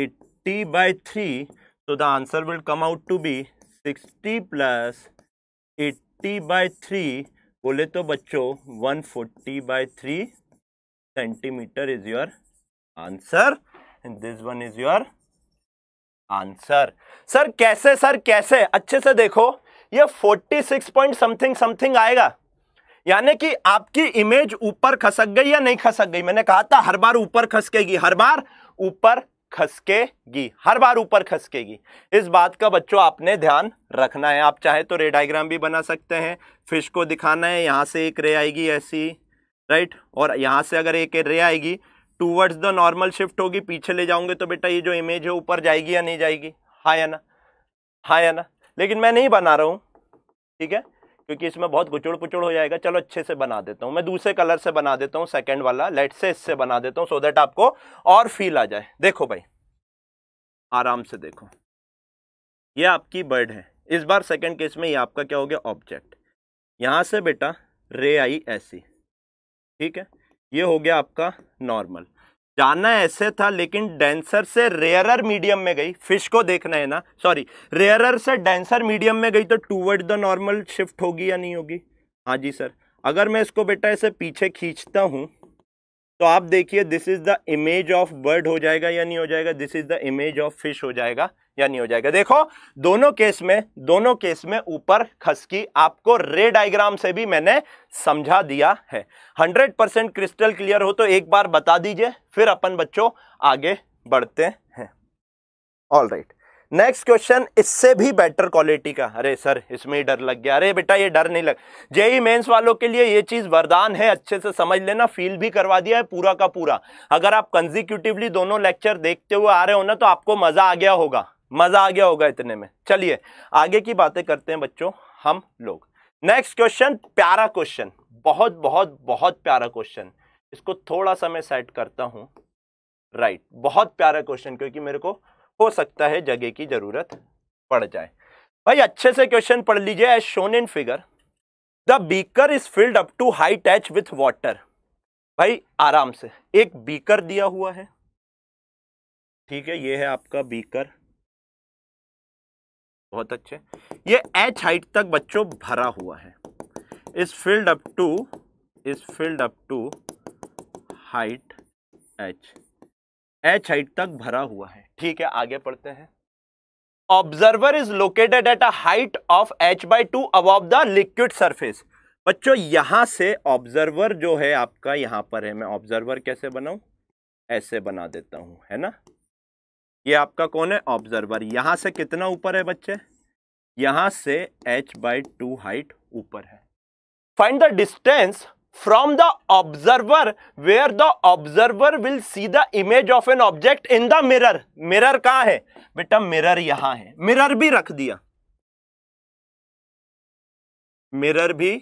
eighty by three तो the answer will come out to be sixty plus eighty by three बोले तो बच्चों one forty by three centimetre is your answer and this one is your answer sir कैसे सर कैसे अच्छे से देखो ये forty six point something something आएगा यानी कि आपकी इमेज ऊपर खसक गई या नहीं खसक गई मैंने कहा था हर बार ऊपर खसकेगी हर बार ऊपर खसकेगी हर बार ऊपर खसकेगी इस बात का बच्चों आपने ध्यान रखना है आप चाहे तो रे डायग्राम भी बना सकते हैं फिश को दिखाना है यहाँ से एक रे आएगी ऐसी राइट और यहाँ से अगर एक रे आएगी टूवर्ड्स द नॉर्मल शिफ्ट होगी पीछे ले जाऊंगे तो बेटा ये जो इमेज है ऊपर जाएगी या नहीं जाएगी हाँ या ना हाँ या ना लेकिन मैं नहीं बना रहा हूँ ठीक है क्योंकि इसमें बहुत गुचुड़ पुचुड़ हो जाएगा चलो अच्छे से बना देता हूँ मैं दूसरे कलर से बना देता हूँ सेकेंड वाला लेट से इससे बना देता हूँ सो देट आपको और फील आ जाए देखो भाई आराम से देखो ये आपकी बर्ड है इस बार सेकेंड केस में ये आपका क्या हो गया ऑब्जेक्ट यहाँ से बेटा रे आई ऐसी ठीक है ये हो गया आपका नॉर्मल जाना ऐसे था लेकिन डेंसर से रेयरर मीडियम में गई फिश को देखना है ना सॉरी रेयरर से डेंसर मीडियम में गई तो टूवर्ड द नॉर्मल शिफ्ट होगी या नहीं होगी हाँ जी सर अगर मैं इसको बेटा ऐसे पीछे खींचता हूँ तो आप देखिए this is the image of bird हो जाएगा या नहीं हो जाएगा this is the image of fish हो जाएगा नहीं हो जाएगा देखो दोनों केस में दोनों केस में ऊपर खसकी आपको रे डायग्राम से भी मैंने समझा दिया है 100 परसेंट क्रिस्टल क्लियर हो तो एक बार बता दीजिए फिर अपन बच्चों आगे बढ़ते हैं ऑल राइट नेक्स्ट क्वेश्चन इससे भी बेटर क्वालिटी का अरे सर इसमें डर लग गया अरे बेटा ये डर नहीं लग जेई मेंस e वालों के लिए ये चीज़ वरदान है अच्छे से समझ लेना फील भी करवा दिया है पूरा का पूरा अगर आप कंजिक्यूटिवली दोनों लेक्चर देखते हुए आ रहे हो ना तो आपको मज़ा आ गया होगा मज़ा आ गया होगा इतने में चलिए आगे की बातें करते हैं बच्चों हम लोग नेक्स्ट क्वेश्चन प्यारा क्वेश्चन बहुत बहुत बहुत प्यारा क्वेश्चन इसको थोड़ा सा मैं सेट करता हूं राइट right. बहुत प्यारा क्वेश्चन क्योंकि मेरे को हो सकता है जगह की ज़रूरत पड़ जाए भाई अच्छे से क्वेश्चन पढ़ लीजिए as shown in figure the beaker is filled up to height टैच विथ वॉटर भाई आराम से एक बीकर दिया हुआ है ठीक है ये है आपका बीकर बहुत अच्छे ये एच हाइट तक बच्चों भरा हुआ है इस फील्ड अप टू इस filled up to height h h height तक भरा हुआ है ठीक है आगे पढ़ते हैं observer is located at a height of h by two above the liquid surface बच्चों यहां से ऑब्जर्वर जो है आपका यहां पर है मैं ऑब्जर्वर कैसे बनाऊ ऐसे बना देता हूं है ना ये आपका कौन है ऑब्जर्वर यहां से कितना ऊपर है बच्चे यहां से h बाई टू हाइट ऊपर है find the distance from the observer where the observer will see the image of an object in the mirror mirror कहां है बेटा मिरर यहां है मिरर भी रख दिया मिरर भी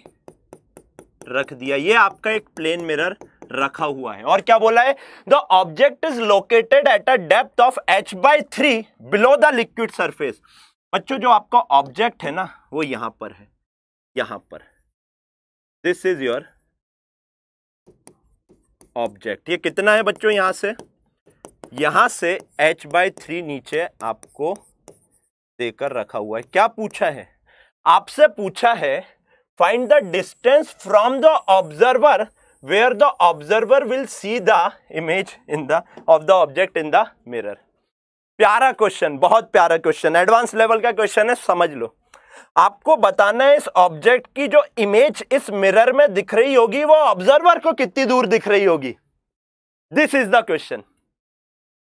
रख दिया ये आपका एक प्लेन मिरर रखा हुआ है और क्या बोला है the object is located at a depth of h by three below the liquid surface बच्चों जो आपका ऑब्जेक्ट है ना वो यहां पर है यहां पर दिस इज योर ऑब्जेक्ट ये कितना है बच्चों यहां से यहां से एच बाई थ्री नीचे आपको देकर रखा हुआ है क्या पूछा है आपसे पूछा है find the distance from the observer where the observer will see the image in the of the object in the mirror प्यारा क्वेश्चन बहुत प्यारा क्वेश्चन एडवांस लेवल का क्वेश्चन है समझ लो आपको बताना है इस ऑब्जेक्ट की जो इमेज इस मिरर में दिख रही होगी वो ऑब्जर्वर को कितनी दूर दिख रही होगी this is the question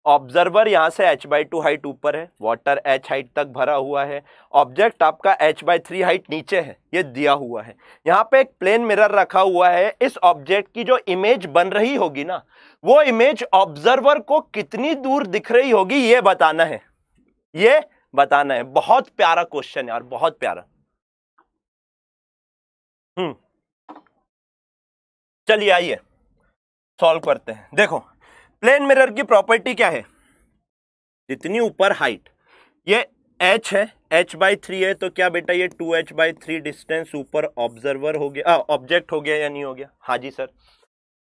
observer यहाँ से h बाई टू हाइट ऊपर है वाटर h हाइट तक भरा हुआ है ऑब्जेक्ट आपका h बाई थ्री हाइट नीचे है ये दिया हुआ है यहाँ पे एक प्लेन मिरर रखा हुआ है इस ऑब्जेक्ट की जो इमेज बन रही होगी ना वो इमेज ऑब्जर्वर को कितनी दूर दिख रही होगी ये बताना है ये बताना है बहुत प्यारा क्वेश्चन यार बहुत प्यारा हम्म चलिए आइए सॉल्व करते हैं देखो प्लेन मिरर की प्रॉपर्टी क्या है जितनी ऊपर हाइट ये एच है एच बाई थ्री है तो क्या बेटा ये two h by three distance ऊपर ऑब्जर्वर हो गया ऑब्जेक्ट हो गया या नहीं हो गया हाँ जी सर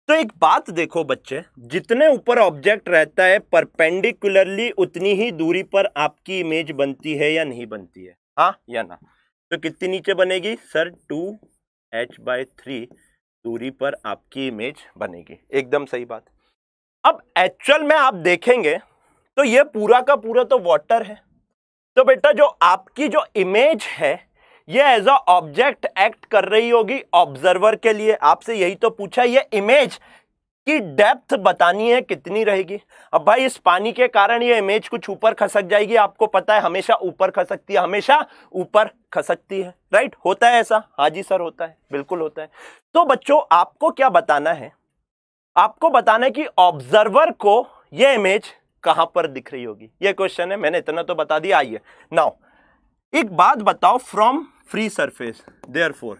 तो एक बात देखो बच्चे जितने ऊपर ऑब्जेक्ट रहता है परपेंडिकुलरली उतनी ही दूरी पर आपकी इमेज बनती है या नहीं बनती है हाँ या ना तो कितनी नीचे बनेगी sir two h by three दूरी पर आपकी इमेज बनेगी एकदम सही बात अब एक्चुअल में आप देखेंगे तो ये पूरा का पूरा तो वाटर है तो बेटा जो आपकी जो इमेज है ये एज अ ऑब्जेक्ट एक्ट कर रही होगी ऑब्जर्वर के लिए आपसे यही तो पूछा ये इमेज की डेप्थ बतानी है कितनी रहेगी अब भाई इस पानी के कारण ये इमेज कुछ ऊपर खसक जाएगी आपको पता है हमेशा ऊपर खसकती है हमेशा ऊपर खसकती है राइट होता है ऐसा हाँ जी सर होता है बिल्कुल होता है तो बच्चों आपको क्या बताना है आपको बताना है कि ऑब्जर्वर को यह इमेज कहां पर दिख रही होगी यह क्वेश्चन है मैंने इतना तो बता दिया आइए नाउ एक बात बताओ from free surface therefore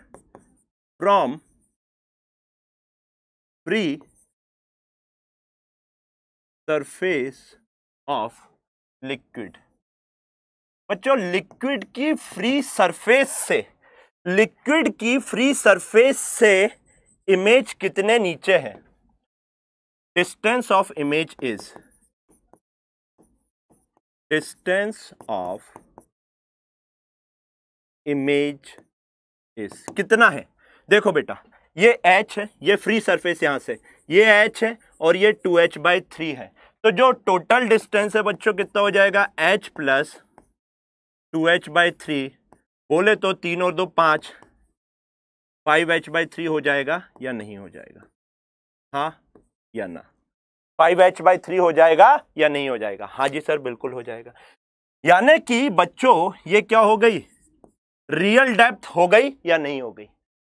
from free surface of liquid बच्चों लिक्विड की फ्री सरफेस से लिक्विड की फ्री सरफेस से इमेज कितने नीचे है distance of image is distance of image is कितना है देखो बेटा ये एच है ये फ्री सरफेस यहां से ये एच है और ये टू एच बाई थ्री है तो जो टोटल डिस्टेंस है बच्चों कितना हो जाएगा h plus two h by three बोले तो तीन और दो पांच फाइव एच बाई थ्री हो जाएगा या नहीं हो जाएगा हाँ या ना फाइव एच बाई थ्री हो जाएगा या नहीं हो जाएगा हाँ जी सर बिल्कुल हो जाएगा यानी कि बच्चों ये क्या हो गई रियल डेप्थ हो गई या नहीं हो गई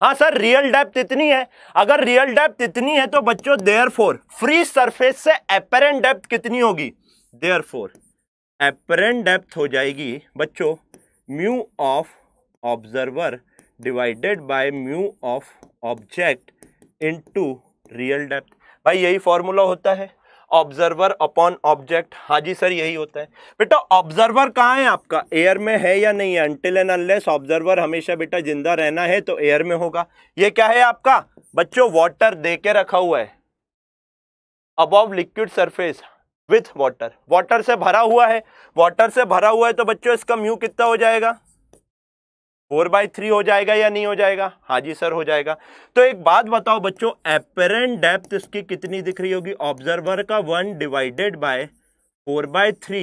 हाँ सर रियल डेप्थ इतनी है अगर रियल डेप्थ इतनी है तो बच्चों देयर फोर फ्री सरफेस से अपेरेंट डेप्थ कितनी होगी देयर फोर अपेरेंट डेप्थ हो जाएगी बच्चों mu of observer divided by mu of object into real depth भाई यही फॉर्मूला होता है ऑब्जर्वर अपॉन ऑब्जेक्ट हाँ जी सर यही होता है बेटा ऑब्जर्वर कहाँ है आपका एयर में है या नहीं है अनटिल एंड अनलेस ऑब्जर्वर हमेशा बेटा जिंदा रहना है तो एयर में होगा ये क्या है आपका बच्चों वाटर दे के रखा हुआ है above liquid surface with water water से भरा हुआ है वाटर से भरा हुआ है तो बच्चों इसका म्यू कितना हो जाएगा फोर बाई थ्री हो जाएगा या नहीं हो जाएगा हाँ जी सर हो जाएगा तो एक बात बताओ बच्चों एपेरेंट डेप्थ इसकी कितनी दिख रही होगी ऑब्जर्वर का one divided by four by three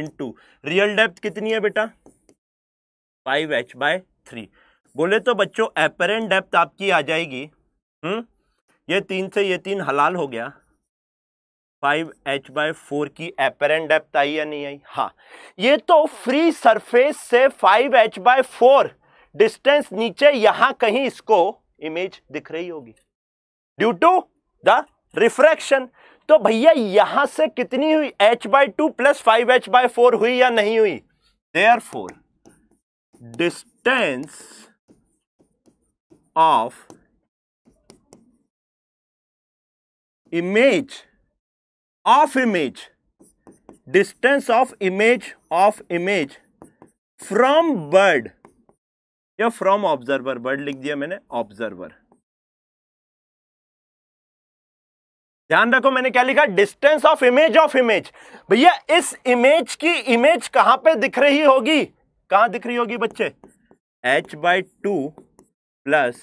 into real depth कितनी है बेटा फाइव एच बाय थ्री बोले तो बच्चों एपेरेंट डेप्थ आपकी आ जाएगी हम्म ये तीन से ये तीन हलाल हो गया फाइव एच बाय फोर की एपेरेंट डेप्थ आई या नहीं आई हाँ ये तो फ्री सरफेस से five h by four distance नीचे यहां कहीं इसको इमेज दिख रही होगी ड्यू टू द रिफ्रैक्शन तो भैया यहां से कितनी हुई h by two plus five h by four हुई या नहीं हुई therefore distance of image of image distance of image of image from bird या फ्रॉम ऑब्जर्वर वर्ड लिख दिया मैंने ऑब्जर्वर ध्यान रखो मैंने क्या लिखा distance of image of image भैया इस इमेज की इमेज कहां पे दिख रही होगी कहां दिख रही होगी बच्चे h by two plus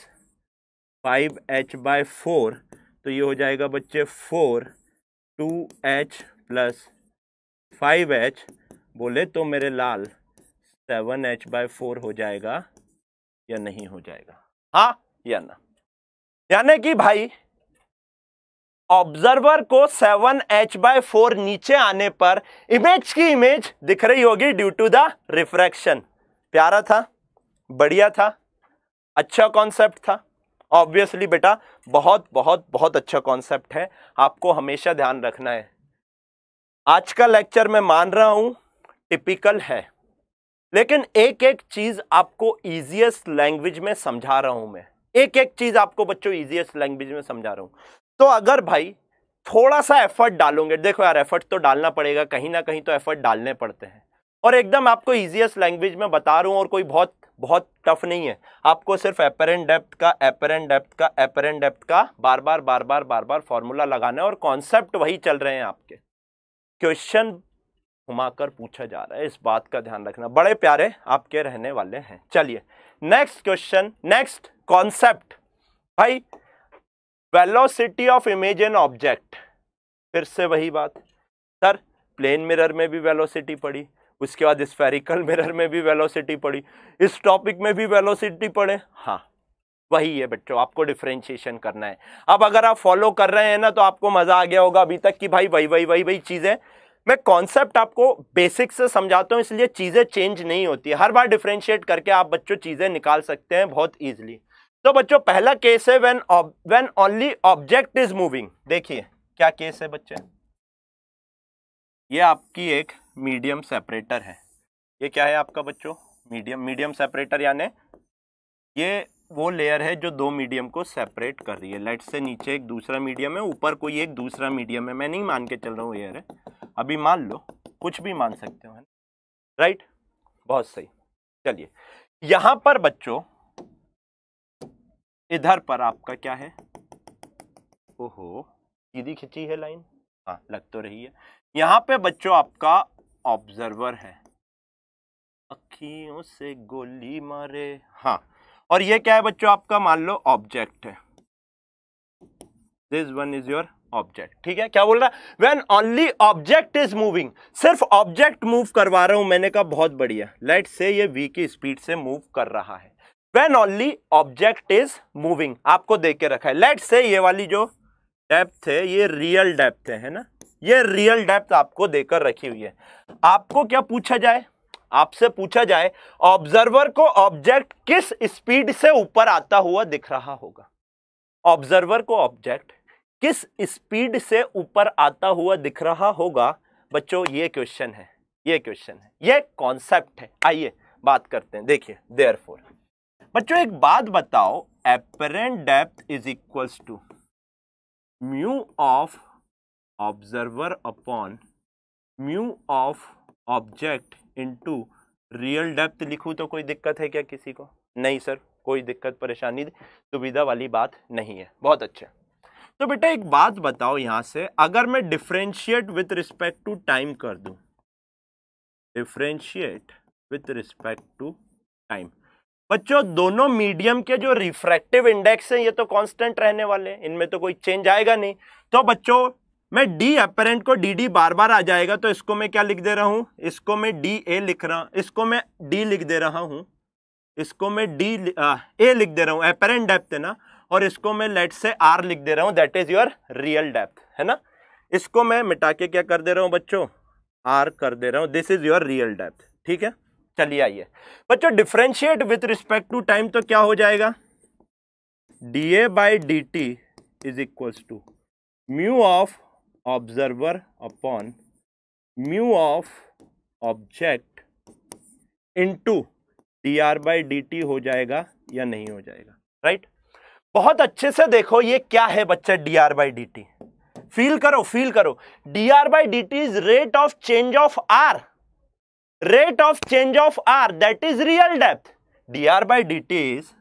five h by four तो ये हो जाएगा बच्चे four two h plus five h बोले तो मेरे लाल सेवन एच बाय फोर हो जाएगा या नहीं हो जाएगा हाँ या ना यानी कि भाई ऑब्जर्वर को 7h एच बाय फोर नीचे आने पर इमेज की इमेज दिख रही होगी ड्यू टू द रिफ्रैक्शन प्यारा था बढ़िया था अच्छा कॉन्सेप्ट था ऑब्वियसली बेटा बहुत बहुत बहुत अच्छा कॉन्सेप्ट है आपको हमेशा ध्यान रखना है आज का लेक्चर मैं मान रहा हूं टिपिकल है लेकिन एक एक चीज आपको इजिएस्ट लैंग्वेज में समझा रहा हूं मैं एक एक चीज आपको बच्चों इजिएस्ट लैंग्वेज में समझा रहा हूं तो अगर भाई थोड़ा सा एफर्ट डालोगे देखो यार एफर्ट तो डालना पड़ेगा कहीं ना कहीं तो एफर्ट डालने पड़ते हैं और एकदम आपको इजिएस्ट लैंग्वेज में बता रहा हूं और कोई बहुत बहुत टफ नहीं है आपको सिर्फ एपरेंट डेप्थ का एपरेंट डेप्थ का एपरेंट डेप्थ का बार बार बार बार बार बार फॉर्मूला लगाना है और कॉन्सेप्ट वही चल रहे हैं आपके क्वेश्चन घुमाकर पूछा जा रहा है इस बात का ध्यान रखना बड़े प्यारे आपके रहने वाले हैं चलिए नेक्स्ट क्वेश्चन नेक्स्ट कॉन्सेप्ट भाई velocity of image an object फिर से वही बात सर प्लेन मिरर में भी वेलोसिटी पड़ी उसके बाद स्पेरिकल मिरर में भी वेलोसिटी पड़ी इस टॉपिक में भी वेलोसिटी पड़े हाँ वही है बच्चों आपको डिफ्रेंशिएशन करना है अब अगर आप फॉलो कर रहे हैं ना तो आपको मज़ा आ गया होगा अभी तक कि भाई वही वही वही वही चीज़ें मैं कॉन्सेप्ट आपको बेसिक से समझाता हूँ इसलिए चीज़ें चेंज नहीं होती हर बार डिफ्रेंशिएट करके आप बच्चों चीज़ें निकाल सकते हैं बहुत ईजिली तो बच्चों पहला केस है when when only object is moving देखिए क्या केस है बच्चे ये आपकी एक मीडियम सेपरेटर है ये क्या है आपका बच्चों मीडियम मीडियम सेपरेटर यानी ये वो लेयर है जो दो मीडियम को सेपरेट कर रही है लेट से नीचे एक दूसरा मीडियम है ऊपर कोई एक दूसरा मीडियम है मैं नहीं मान के चल रहा हूँ एयर है अभी मान लो कुछ भी मान सकते हो राइट बहुत सही चलिए यहाँ पर बच्चों इधर पर आपका क्या है ओहो सीधी खिंची है लाइन हाँ लग तो रही है यहाँ पे बच्चों आपका ऑब्जर्वर है अखियों से गोली मारे हाँ और ये क्या है बच्चों आपका मान लो ऑब्जेक्ट है this one is your object ठीक है क्या बोल रहा है when only object is moving सिर्फ ऑब्जेक्ट मूव करवा रहा हूं मैंने कहा बहुत बढ़िया लेट से ये वी की स्पीड से मूव कर रहा है when only object is moving आपको देख के रखा है लेट से ये वाली जो डेप्थ है ये रियल डेप्थ है, है ना ये रियल डेप्थ आपको देकर रखी हुई है आपको क्या पूछा जाए आपसे पूछा जाए ऑब्जर्वर को ऑब्जेक्ट किस स्पीड से ऊपर आता हुआ दिख रहा होगा ऑब्जर्वर को ऑब्जेक्ट किस स्पीड से ऊपर आता हुआ दिख रहा होगा बच्चों ये क्वेश्चन है ये क्वेश्चन है ये कॉन्सेप्ट है आइए बात करते हैं देखिए देयर बच्चों एक बात बताओ apparent depth is equals to mu of observer upon mu of object into real depth लिखूँ तो कोई दिक्कत है क्या किसी को नहीं सर कोई दिक्कत परेशानी सुविधा वाली बात नहीं है बहुत अच्छे तो बेटा एक बात बताओ यहाँ से अगर मैं differentiate with respect to time कर दूँ differentiate with respect to time बच्चों दोनों मीडियम के जो रिफ्रैक्टिव इंडेक्स हैं ये तो कांस्टेंट रहने वाले हैं इनमें तो कोई चेंज आएगा नहीं तो बच्चों मैं डी अपेरेंट को डी डी बार बार आ जाएगा तो इसको मैं क्या लिख दे रहा हूँ इसको मैं डी ए लिख रहा इसको मैं डी लिख दे रहा हूँ इसको मैं डी ए लिख दे रहा हूँ अपेरेंट डेप्थ है ना और इसको मैं लेट से आर लिख दे रहा हूँ that is your real depth है ना इसको मैं मिटा के क्या कर दे रहा हूँ बच्चों आर कर दे रहा हूँ this is your real depth ठीक है चलिए आइए बच्चों differentiate with respect to time तो क्या हो जाएगा d a by d t is equals to mu of observer upon mu of object into d r by d t हो जाएगा या नहीं हो जाएगा राइट right? बहुत अच्छे से देखो ये क्या है बच्चे d r by d t feel करो फील करो d r by d t is rate of change of r rate of change of r that is real depth d r by d t is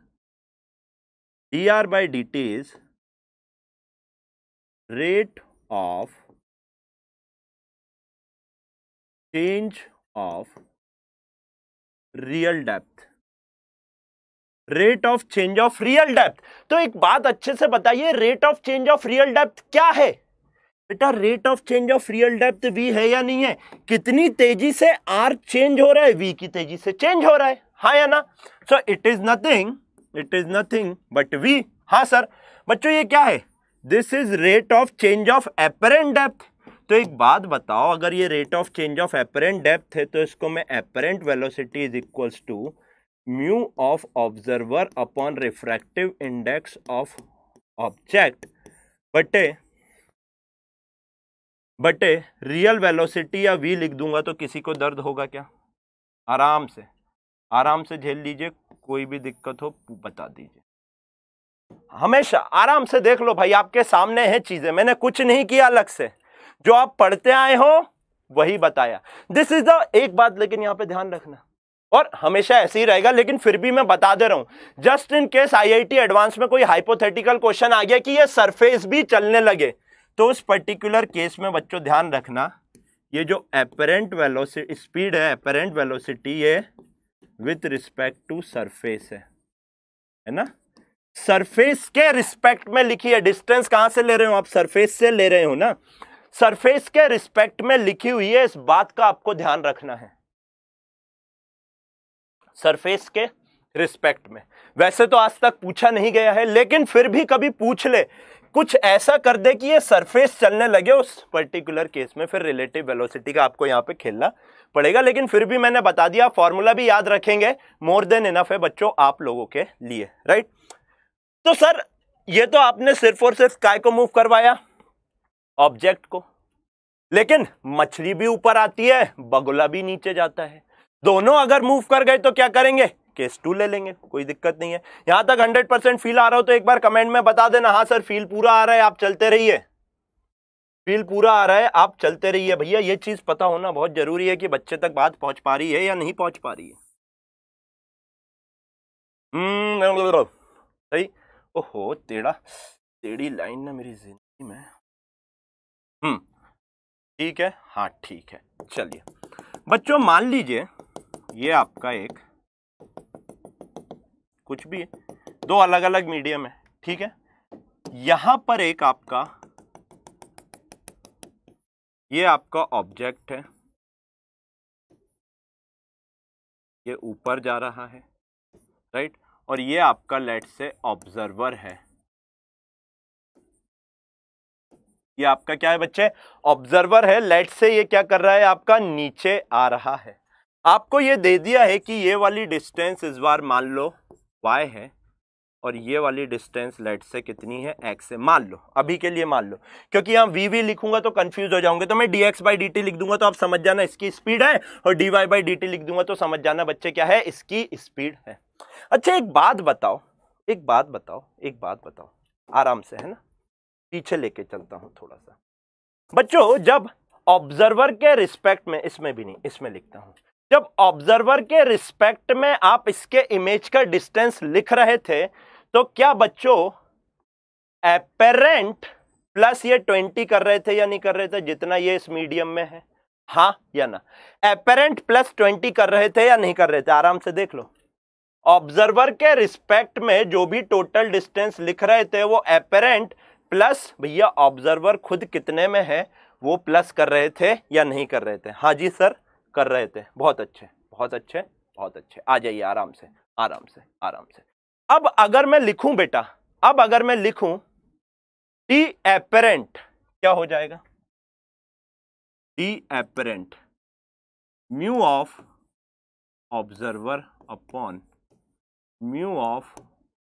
d r by d t is rate of change of real depth rate of change of real depth तो एक बात अच्छे से बताइए rate of change of real depth क्या है बेटा rate of change of real depth v है या नहीं है कितनी तेजी से आर चेंज हो रहा है वी की तेजी से चेंज हो रहा है हा या ना so it is nothing it is nothing but v हा सर बच्चों ये क्या है this is rate of change of apparent depth तो एक बात बताओ अगर ये rate of change of apparent depth है तो इसको मैं apparent velocity is equals to mu of observer upon refractive index of object बटे बटे रियल वेलोसिटी या वी लिख दूंगा तो किसी को दर्द होगा क्या आराम से आराम से झेल लीजिए कोई भी दिक्कत हो बता दीजिए हमेशा आराम से देख लो भाई आपके सामने है चीज़ें मैंने कुछ नहीं किया अलग से जो आप पढ़ते आए हो वही बताया दिस इज द एक बात लेकिन यहां पे ध्यान रखना और हमेशा ऐसे ही रहेगा लेकिन फिर भी मैं बता दे रहा हूं just in case IIT advance में कोई हाइपोथेटिकल क्वेश्चन आ गया कि ये सरफेस भी चलने लगे तो उस पर्टिकुलर केस में बच्चों ध्यान रखना ये जो अपेरेंट वेलोसिटी स्पीड है अपेरेंट वेलोसिटी ये विथ रिस्पेक्ट टू सरफेस है है ना सरफेस के रिस्पेक्ट में लिखी है डिस्टेंस कहां से ले रहे हो आप सरफेस से ले रहे हो ना सरफेस के रिस्पेक्ट में लिखी हुई है इस बात का आपको ध्यान रखना है सरफेस के रिस्पेक्ट में वैसे तो आज तक पूछा नहीं गया है लेकिन फिर भी कभी पूछ ले कुछ ऐसा कर दे कि ये सरफेस चलने लगे उस पर्टिकुलर केस में फिर रिलेटिव वेलोसिटी का आपको यहाँ पे खेलना पड़ेगा लेकिन फिर भी मैंने बता दिया फॉर्मूला भी याद रखेंगे मोर देन इनफ है बच्चों आप लोगों के लिए राइट तो सर ये तो आपने सिर्फ और सिर्फ काय को मूव करवाया ऑब्जेक्ट को लेकिन मछली भी ऊपर आती है बगुला भी नीचे जाता है दोनों अगर मूव कर गए तो क्या करेंगे केस टू ले लेंगे कोई दिक्कत नहीं है यहां तक हंड्रेड परसेंट फील आ रहा हो तो एक बार कमेंट में बता देना हाँ सर फील पूरा आ रहा है आप चलते रहिए फील पूरा आ रहा है आप चलते रहिए भैया ये चीज पता होना बहुत जरूरी है कि बच्चे तक बात पहुंच पा रही है या नहीं पहुंच पा रही है हम्म, सही ओहो टेढ़ा टेढ़ी लाइन ना मेरी जिंदगी में हम्म ठीक है हाँ ठीक है चलिए बच्चों मान लीजिए ये आपका एक कुछ भी है दो अलग अलग मीडियम है ठीक है यहां पर एक आपका ये आपका ऑब्जेक्ट है ये ऊपर जा रहा है राइट और ये आपका लेट से ऑब्जर्वर है ये आपका क्या है बच्चे ऑब्जर्वर है लेट से ये क्या कर रहा है आपका नीचे आ रहा है आपको ये दे दिया है कि ये वाली डिस्टेंस इस बार मान लो y है और ये वाली डिस्टेंस लेट से कितनी है x से मान लो अभी के लिए मान लो क्योंकि यहाँ वी वी लिखूंगा तो कंफ्यूज हो जाऊंगे तो मैं d x by d t लिख दूंगा तो आप समझ जाना इसकी स्पीड है और dy y by d t लिख दूंगा तो समझ जाना बच्चे क्या है इसकी स्पीड है अच्छा एक बात बताओ एक बात बताओ एक बात बताओ आराम से है ना पीछे लेके चलता हूं थोड़ा सा बच्चों जब ऑब्जर्वर के रिस्पेक्ट में इसमें भी नहीं इसमें लिखता हूं जब ऑब्जर्वर के रिस्पेक्ट में आप इसके इमेज का डिस्टेंस लिख रहे थे तो क्या बच्चों एपेरेंट प्लस ये ट्वेंटी कर रहे थे या नहीं कर रहे थे जितना ये इस मीडियम में है हाँ या ना एपेरेंट प्लस ट्वेंटी कर रहे थे या नहीं कर रहे थे आराम से देख लो ऑब्जर्वर के रिस्पेक्ट में जो भी टोटल डिस्टेंस लिख रहे थे वो एपेरेंट प्लस भैया ऑब्जर्वर खुद कितने में है वो प्लस कर रहे थे या नहीं कर रहे थे हाँ जी सर कर रहे थे बहुत अच्छे बहुत अच्छे बहुत अच्छे आ जाइए आराम से आराम से आराम से अब अगर मैं लिखूं बेटा अब अगर मैं लिखूं टी एपरेंट क्या हो जाएगा t apparent mu of observer upon mu of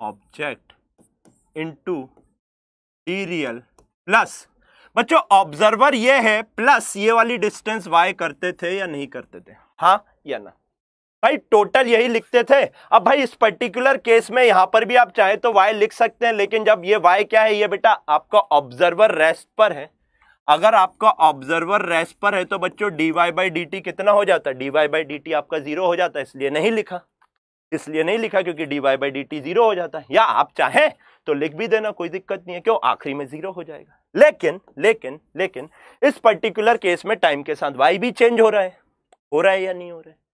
object into real plus बच्चों ऑब्जर्वर ये है प्लस ये वाली डिस्टेंस वाई करते थे या नहीं करते थे हाँ या ना भाई टोटल यही लिखते थे अब भाई इस पर्टिकुलर केस में यहां पर भी आप चाहे तो वाई लिख सकते हैं लेकिन जब ये वाई क्या है ये बेटा आपका ऑब्जर्वर रेस्ट पर है अगर आपका ऑब्जर्वर रेस्ट पर है तो बच्चों d y by d t कितना हो जाता है d y by d t आपका जीरो हो जाता है इसलिए नहीं लिखा इसलिए नहीं लिखा क्योंकि d y by d t zero हो जाता है या आप चाहें तो लिख भी देना कोई दिक्कत नहीं है क्यों आखिरी में जीरो हो जाएगा लेकिन लेकिन लेकिन इस पर्टिकुलर केस में टाइम के साथ वाई भी चेंज हो रहा है हो रहा है या नहीं हो रहा है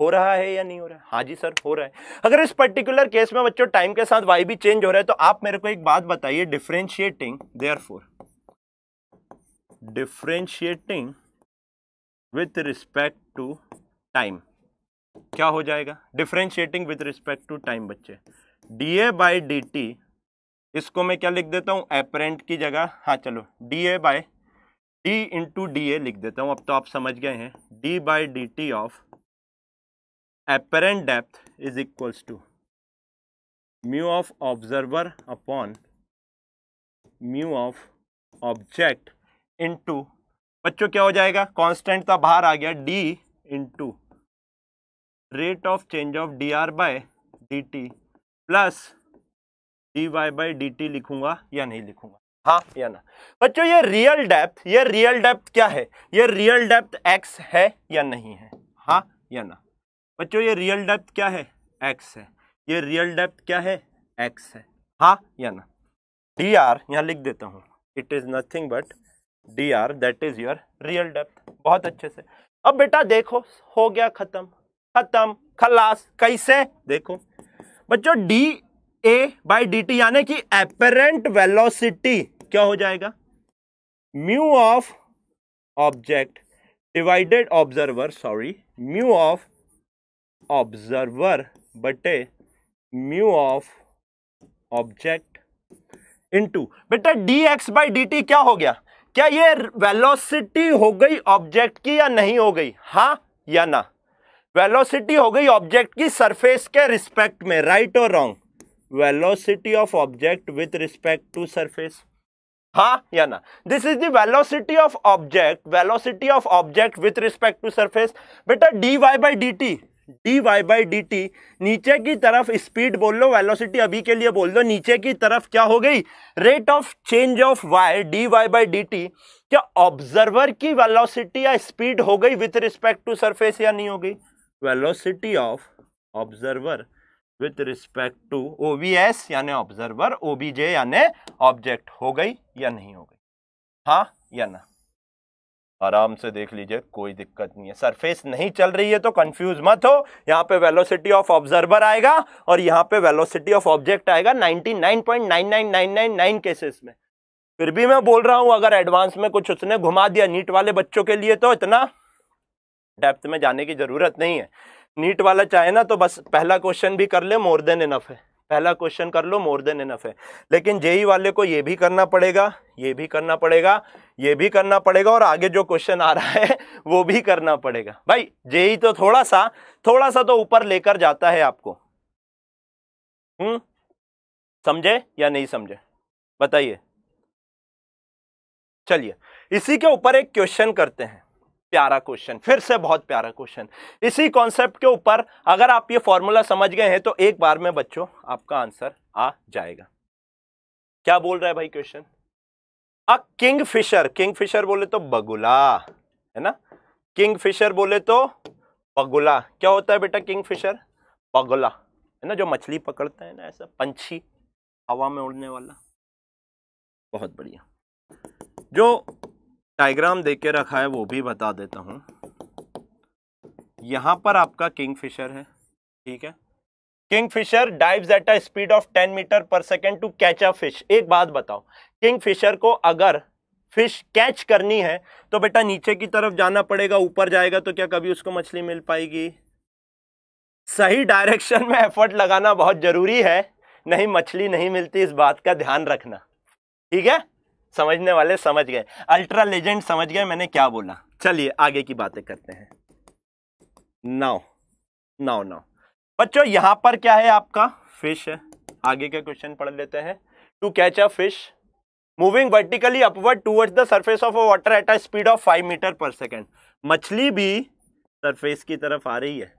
हो रहा है या नहीं हो रहा है हाँ जी सर हो रहा है अगर इस पर्टिकुलर केस में बच्चों टाइम के साथ वाई भी चेंज हो रहा है तो आप मेरे को एक बात बताइए differentiating therefore differentiating with respect to time क्या हो जाएगा differentiating with respect to time बच्चे d a by d t इसको मैं क्या लिख देता हूँ एपरेंट की जगह हाँ चलो d a by d into d a लिख देता हूँ अब तो आप समझ गए हैं d by d t of apparent depth is equals to mu of observer upon mu of object into बच्चों क्या हो जाएगा कॉन्स्टेंट था बाहर आ गया d into rate of of change d r by d t plus d y dy d t लिखूंगा या नहीं लिखूंगा हाँ या ना बच्चों ये रियल डेप्थ ये रियल डेप्थ क्या है ये रियल डेप्थ एक्स है या नहीं है हाँ या ना बच्चों ये रियल डेप्थ क्या है एक्स है ये रियल डेप्थ क्या है एक्स है हाँ या ना डी आर यहाँ लिख देता हूँ it is nothing but d r that is your real depth बहुत अच्छे से अब बेटा देखो हो गया ख़त्म खत्म खलास कैसे देखो बच्चों d a by d t यानी कि एपेरेंट वेलोसिटी क्या हो जाएगा mu of object divided observer sorry mu of observer बटे म्यू ऑफ ऑब्जेक्ट इनटू बेटा d x by d t क्या हो गया क्या ये वेलोसिटी हो गई ऑब्जेक्ट की या नहीं हो गई हा या ना वेलोसिटी हो गई ऑब्जेक्ट की सरफेस के रिस्पेक्ट में राइट और wrong velocity of object with respect to surface हाँ या ना this is the velocity of object velocity of object with respect to surface बेटा d y by d t d y by d t नीचे की तरफ स्पीड बोल लो वेलोसिटी अभी के लिए बोल दो नीचे की तरफ क्या हो गई rate of change of y d y by d t क्या ऑब्जर्वर की वेलोसिटी या स्पीड हो गई विथ रिस्पेक्ट टू सरफेस या नहीं हो गई velocity of observer with respect to O V S यानी ऑब्जर्वर ओ बी जे यानी ऑब्जेक्ट हो गई या नहीं हो गई हाँ या ना आराम से देख लीजिए कोई दिक्कत नहीं है सरफेस नहीं चल रही है तो कंफ्यूज मत हो यहाँ पे वेलोसिटी ऑफ ऑब्जर्वर आएगा और यहाँ पे वेलोसिटी ऑफ ऑब्जेक्ट आएगा 99.99999 केसेस में फिर भी मैं बोल रहा हूँ अगर एडवांस में कुछ उसने घुमा दिया नीट वाले बच्चों के लिए तो इतना डेप्थ में जाने की ज़रूरत नहीं है नीट वाला चाहे ना तो बस पहला क्वेश्चन भी कर ले मोर देन इनफ है पहला क्वेश्चन कर लो मोर देन इनफ है लेकिन जेई वाले को ये भी करना पड़ेगा ये भी करना पड़ेगा ये भी करना पड़ेगा और आगे जो क्वेश्चन आ रहा है वो भी करना पड़ेगा भाई जेई तो थोड़ा सा थोड़ा सा तो ऊपर लेकर जाता है आपको हम्म समझे या नहीं समझे बताइए चलिए इसी के ऊपर एक क्वेश्चन करते हैं प्यारा क्वेश्चन फिर से बहुत प्यारा क्वेश्चन इसी कॉन्सेप्ट के ऊपर अगर आप ये फॉर्मूला समझ गए हैं तो एक बार में बच्चों आपका आंसर आ जाएगा क्या बोल रहा है भाई question a kingfisher kingfisher बोले तो बगुला है ना किंग फिशर बोले तो बगुला क्या होता है बेटा किंग फिशर बगुला है ना जो मछली पकड़ते हैं ना ऐसा पंछी हवा में उड़ने वाला बहुत बढ़िया जो डायग्राम देख के रखा है वो भी बता देता हूँ यहाँ पर आपका किंग फिशर है ठीक है kingfisher dives at a speed of 10 metre per second to catch a fish एक बात बताओ किंग फिशर को अगर फिश कैच करनी है तो बेटा नीचे की तरफ जाना पड़ेगा ऊपर जाएगा तो क्या कभी उसको मछली मिल पाएगी सही डायरेक्शन में एफर्ट लगाना बहुत ज़रूरी है नहीं मछली नहीं मिलती इस बात का ध्यान रखना ठीक है समझने वाले समझ गए अल्ट्रा लेजेंड समझ गए मैंने क्या बोला चलिए आगे की बातें करते हैं नाउ नाउ नाउ बच्चों यहां पर क्या है आपका फिश है आगे के क्वेश्चन पढ़ लेते हैं to catch a fish moving vertically upward towards the surface of a water at a speed of five metre per second मछली भी सरफेस की तरफ आ रही है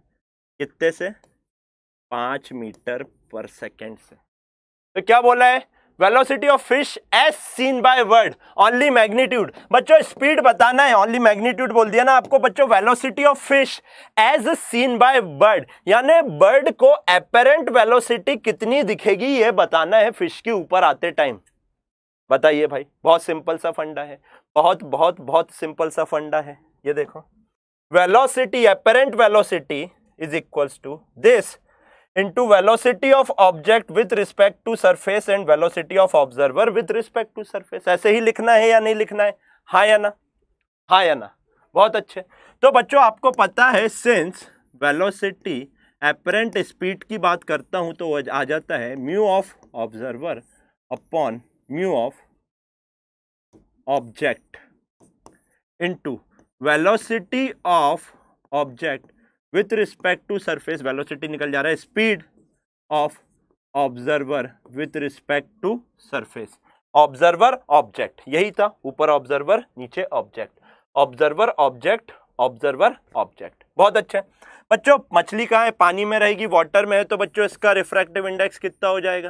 कितने से पांच मीटर पर सेकेंड से तो क्या बोला है velocity of fish as seen by bird only magnitude बच्चों स्पीड बताना है ओनली मैग्नीट्यूड बोल दिया ना आपको बच्चों velocity of fish as seen by bird यानी बर्ड को एपेरेंट वेलोसिटी कितनी दिखेगी ये बताना है फिश के ऊपर आते टाइम बताइए भाई बहुत सिंपल सा फंडा है बहुत बहुत बहुत सिंपल सा फंडा है ये देखो velocity apparent velocity is equals to this into velocity of object with respect to surface and velocity of observer with respect to surface ऐसे ही लिखना है या नहीं लिखना है हा या ना हा या ना बहुत अच्छे तो बच्चों आपको पता है सिंस वेलोसिटी एपरेंट स्पीड की बात करता हूं तो आ जाता है mu of observer upon mu of object into velocity of object with respect to surface velocity निकल जा रहा है speed of observer with respect to surface observer object यही था ऊपर ऑब्जर्वर नीचे object observer object observer object बहुत अच्छा है बच्चों मछली कहाँ है पानी में रहेगी वाटर में है तो बच्चों इसका रिफ्रैक्टिव इंडेक्स कितना हो जाएगा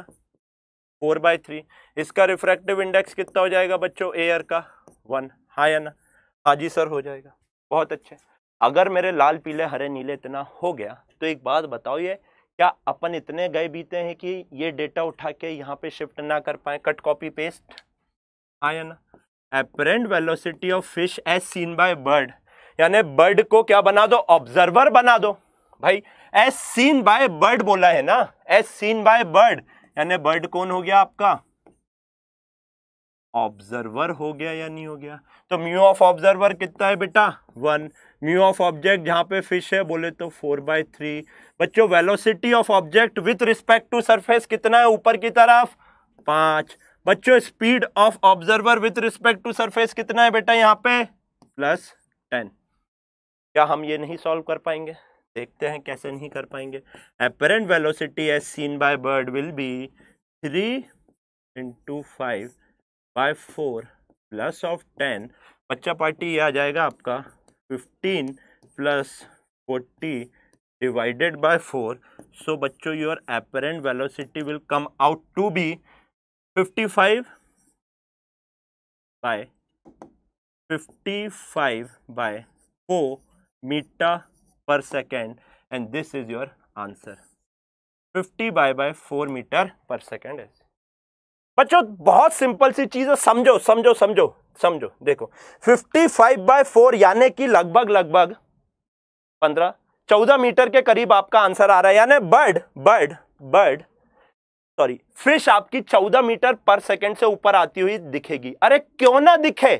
फोर बाय थ्री इसका रिफ्रैक्टिव इंडेक्स कितना हो जाएगा बच्चों एयर का वन हाँ या ना हाँ जी सर हो जाएगा बहुत अच्छा अगर मेरे लाल पीले हरे नीले इतना हो गया तो एक बात बताओ ये क्या अपन इतने गए बीते हैं कि ये डेटा उठा के यहाँ पे शिफ्ट ना कर पाए कट कॉपी पेस्ट हाँ या ना apparent velocity of fish as seen by bird यानी बर्ड को क्या बना दो ऑब्जर्वर बना दो भाई एज सीन बाय बर्ड बोला है ना एज सीन बाय बर्ड यानी बर्ड कौन हो गया आपका ऑब्जर्वर हो गया या नहीं हो गया तो म्यू ऑफ ऑब्जर्वर कितना है बेटा वन म्यू ऑफ ऑब्जेक्ट जहाँ पे फिश है बोले तो फोर बाई थ्री बच्चों velocity of object with respect to surface कितना है ऊपर की तरफ पाँच बच्चों speed of observer with respect to surface कितना है बेटा यहाँ पे प्लस टेन क्या हम ये नहीं सॉल्व कर पाएंगे देखते हैं कैसे नहीं कर पाएंगे apparent velocity as seen by bird will be three into five by four plus of ten बच्चा पार्टी ये आ जाएगा आपका fifteen plus forty divided by four so बच्चों your apparent velocity will come out to be fifty five by fifty five by four metre per second and this is your answer fifty by by four metre per second बच्चों बहुत सिंपल सी चीज़ है समझो समझो समझो समझो देखो 55 फाइव बाय फोर यानी कि लगभग लगभग 15 14 मीटर के करीब आपका आंसर आ रहा है यानी bird bird bird sorry fish आपकी 14 मीटर पर सेकंड से ऊपर आती हुई दिखेगी अरे क्यों ना दिखे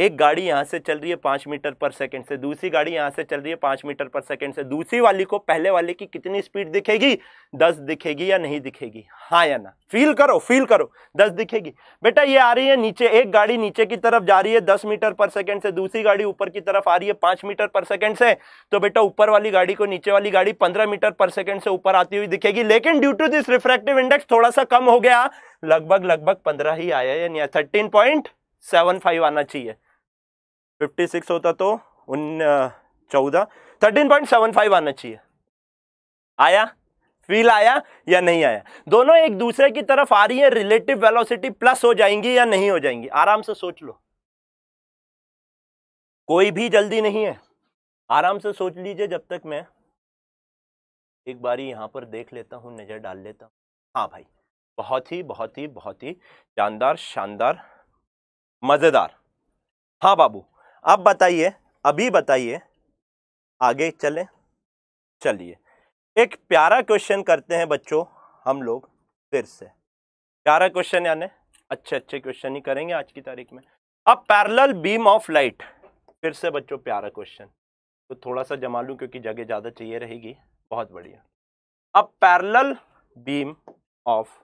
एक गाड़ी यहाँ से चल रही है पाँच मीटर पर सेकंड से दूसरी गाड़ी यहाँ से चल रही है पाँच मीटर पर सेकंड से दूसरी वाली को पहले वाले की कितनी स्पीड दिखेगी दस दिखेगी या नहीं दिखेगी हाँ या ना फील करो फील करो दस दिखेगी बेटा ये आ रही है नीचे एक गाड़ी नीचे की तरफ जा रही है दस मीटर पर सेकेंड से दूसरी गाड़ी ऊपर की तरफ आ रही है पाँच मीटर पर सेकेंड से तो बेटा ऊपर वाली गाड़ी को नीचे वाली गाड़ी पंद्रह मीटर पर सेकेंड से ऊपर आती हुई दिखेगी लेकिन due to this refractive index थोड़ा सा कम हो गया लगभग लगभग पंद्रह ही आया या नहीं थर्टीन पॉइंट सेवन फाइव आना चाहिए फिफ्टी सिक्स होता तो उन चौदह थर्टीन पॉइंट सेवन फाइव आना चाहिए आया फील आया या नहीं आया दोनों एक दूसरे की तरफ आ रही है रिलेटिव वेलोसिटी प्लस हो जाएंगी या नहीं हो जाएंगी आराम से सोच लो कोई भी जल्दी नहीं है आराम से सोच लीजिए जब तक मैं एक बारी यहां पर देख लेता हूं नज़र डाल लेता हूं हाँ भाई बहुत ही बहुत ही बहुत ही शानदार शानदार मज़ेदार हाँ बाबू अब बताइए अभी बताइए आगे चले चलिए एक प्यारा क्वेश्चन करते हैं बच्चों हम लोग फिर से प्यारा क्वेश्चन यानी अच्छे अच्छे क्वेश्चन ही करेंगे आज की तारीख में अब पैरेलल बीम ऑफ लाइट फिर से बच्चों प्यारा क्वेश्चन तो थोड़ा सा जमा लूँ क्योंकि जगह ज़्यादा चाहिए रहेगी बहुत बढ़िया अब parallel beam of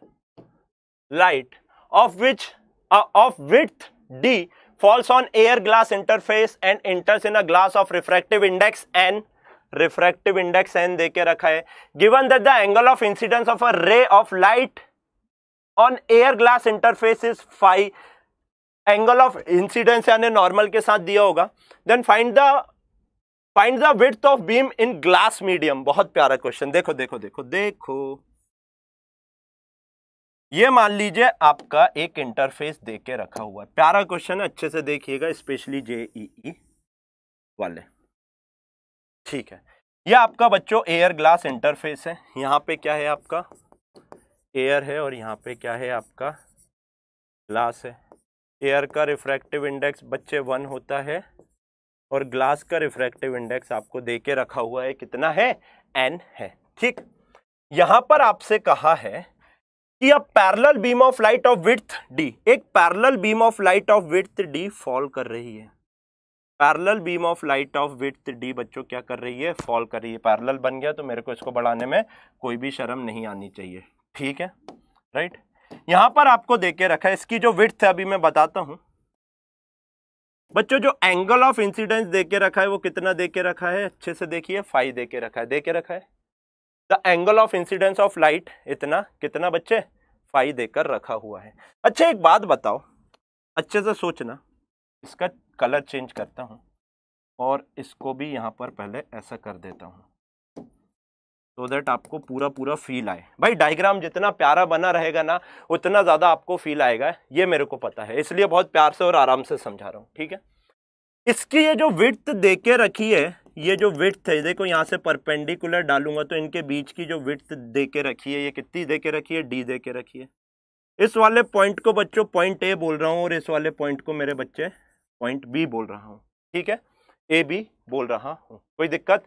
light of which of with d falls on air glass interface and enters in a glass of refractive index n refractive index n देके रखा है given that the angle of incidence of a ray of light on air glass interface is phi angle of incidence यानी नॉर्मल के साथ दिया होगा then find the find the width of beam in glass medium बहुत प्यारा क्वेश्चन देखो देखो देखो देखो ये मान लीजिए आपका एक इंटरफेस दे के रखा हुआ है प्यारा क्वेश्चन है अच्छे से देखिएगा स्पेशली जेईई e e वाले ठीक है यह आपका बच्चों एयर ग्लास इंटरफेस है यहाँ पे क्या है आपका एयर है और यहाँ पे क्या है आपका ग्लास है एयर का रिफ्रैक्टिव इंडेक्स बच्चे वन होता है और ग्लास का रिफ्रैक्टिव इंडेक्स आपको दे के रखा हुआ है कितना है एन है ठीक यहाँ पर आपसे कहा है कि अब parallel beam of light of with d एक parallel beam of light of with d fall कर रही है parallel beam of light of with d बच्चों क्या कर रही है फॉल कर रही है पैरेलल बन गया तो मेरे को इसको बढ़ाने में कोई भी शर्म नहीं आनी चाहिए ठीक है राइट यहां पर आपको के रखा है इसकी जो विथ है अभी मैं बताता हूं बच्चों जो एंगल ऑफ इंसिडेंस देके रखा है वो कितना देके रखा है अच्छे से देखिए फाइव देके रखा है देके रखा है the angle of incidence of light इतना कितना बच्चे फाइव देकर रखा हुआ है अच्छा एक बात बताओ अच्छे से सोचना इसका कलर चेंज करता हूँ और इसको भी यहाँ पर पहले ऐसा कर देता हूँ सो देट आपको पूरा पूरा फील आए भाई डायग्राम जितना प्यारा बना रहेगा ना उतना ज़्यादा आपको फील आएगा ये मेरे को पता है इसलिए बहुत प्यार से और आराम से समझा रहा हूँ ठीक है इसकी ये जो विथ दे के रखी है ये जो विथ है देखो यहाँ से परपेंडिकुलर डालूंगा तो इनके बीच की जो विथ दे के रखी है ये कितनी दे के रखी है डी दे के रखी है इस वाले पॉइंट को बच्चों पॉइंट ए बोल रहा हूँ और इस वाले पॉइंट को मेरे बच्चे पॉइंट बी बोल रहा हूँ ठीक है ए बी बोल रहा हूँ कोई दिक्कत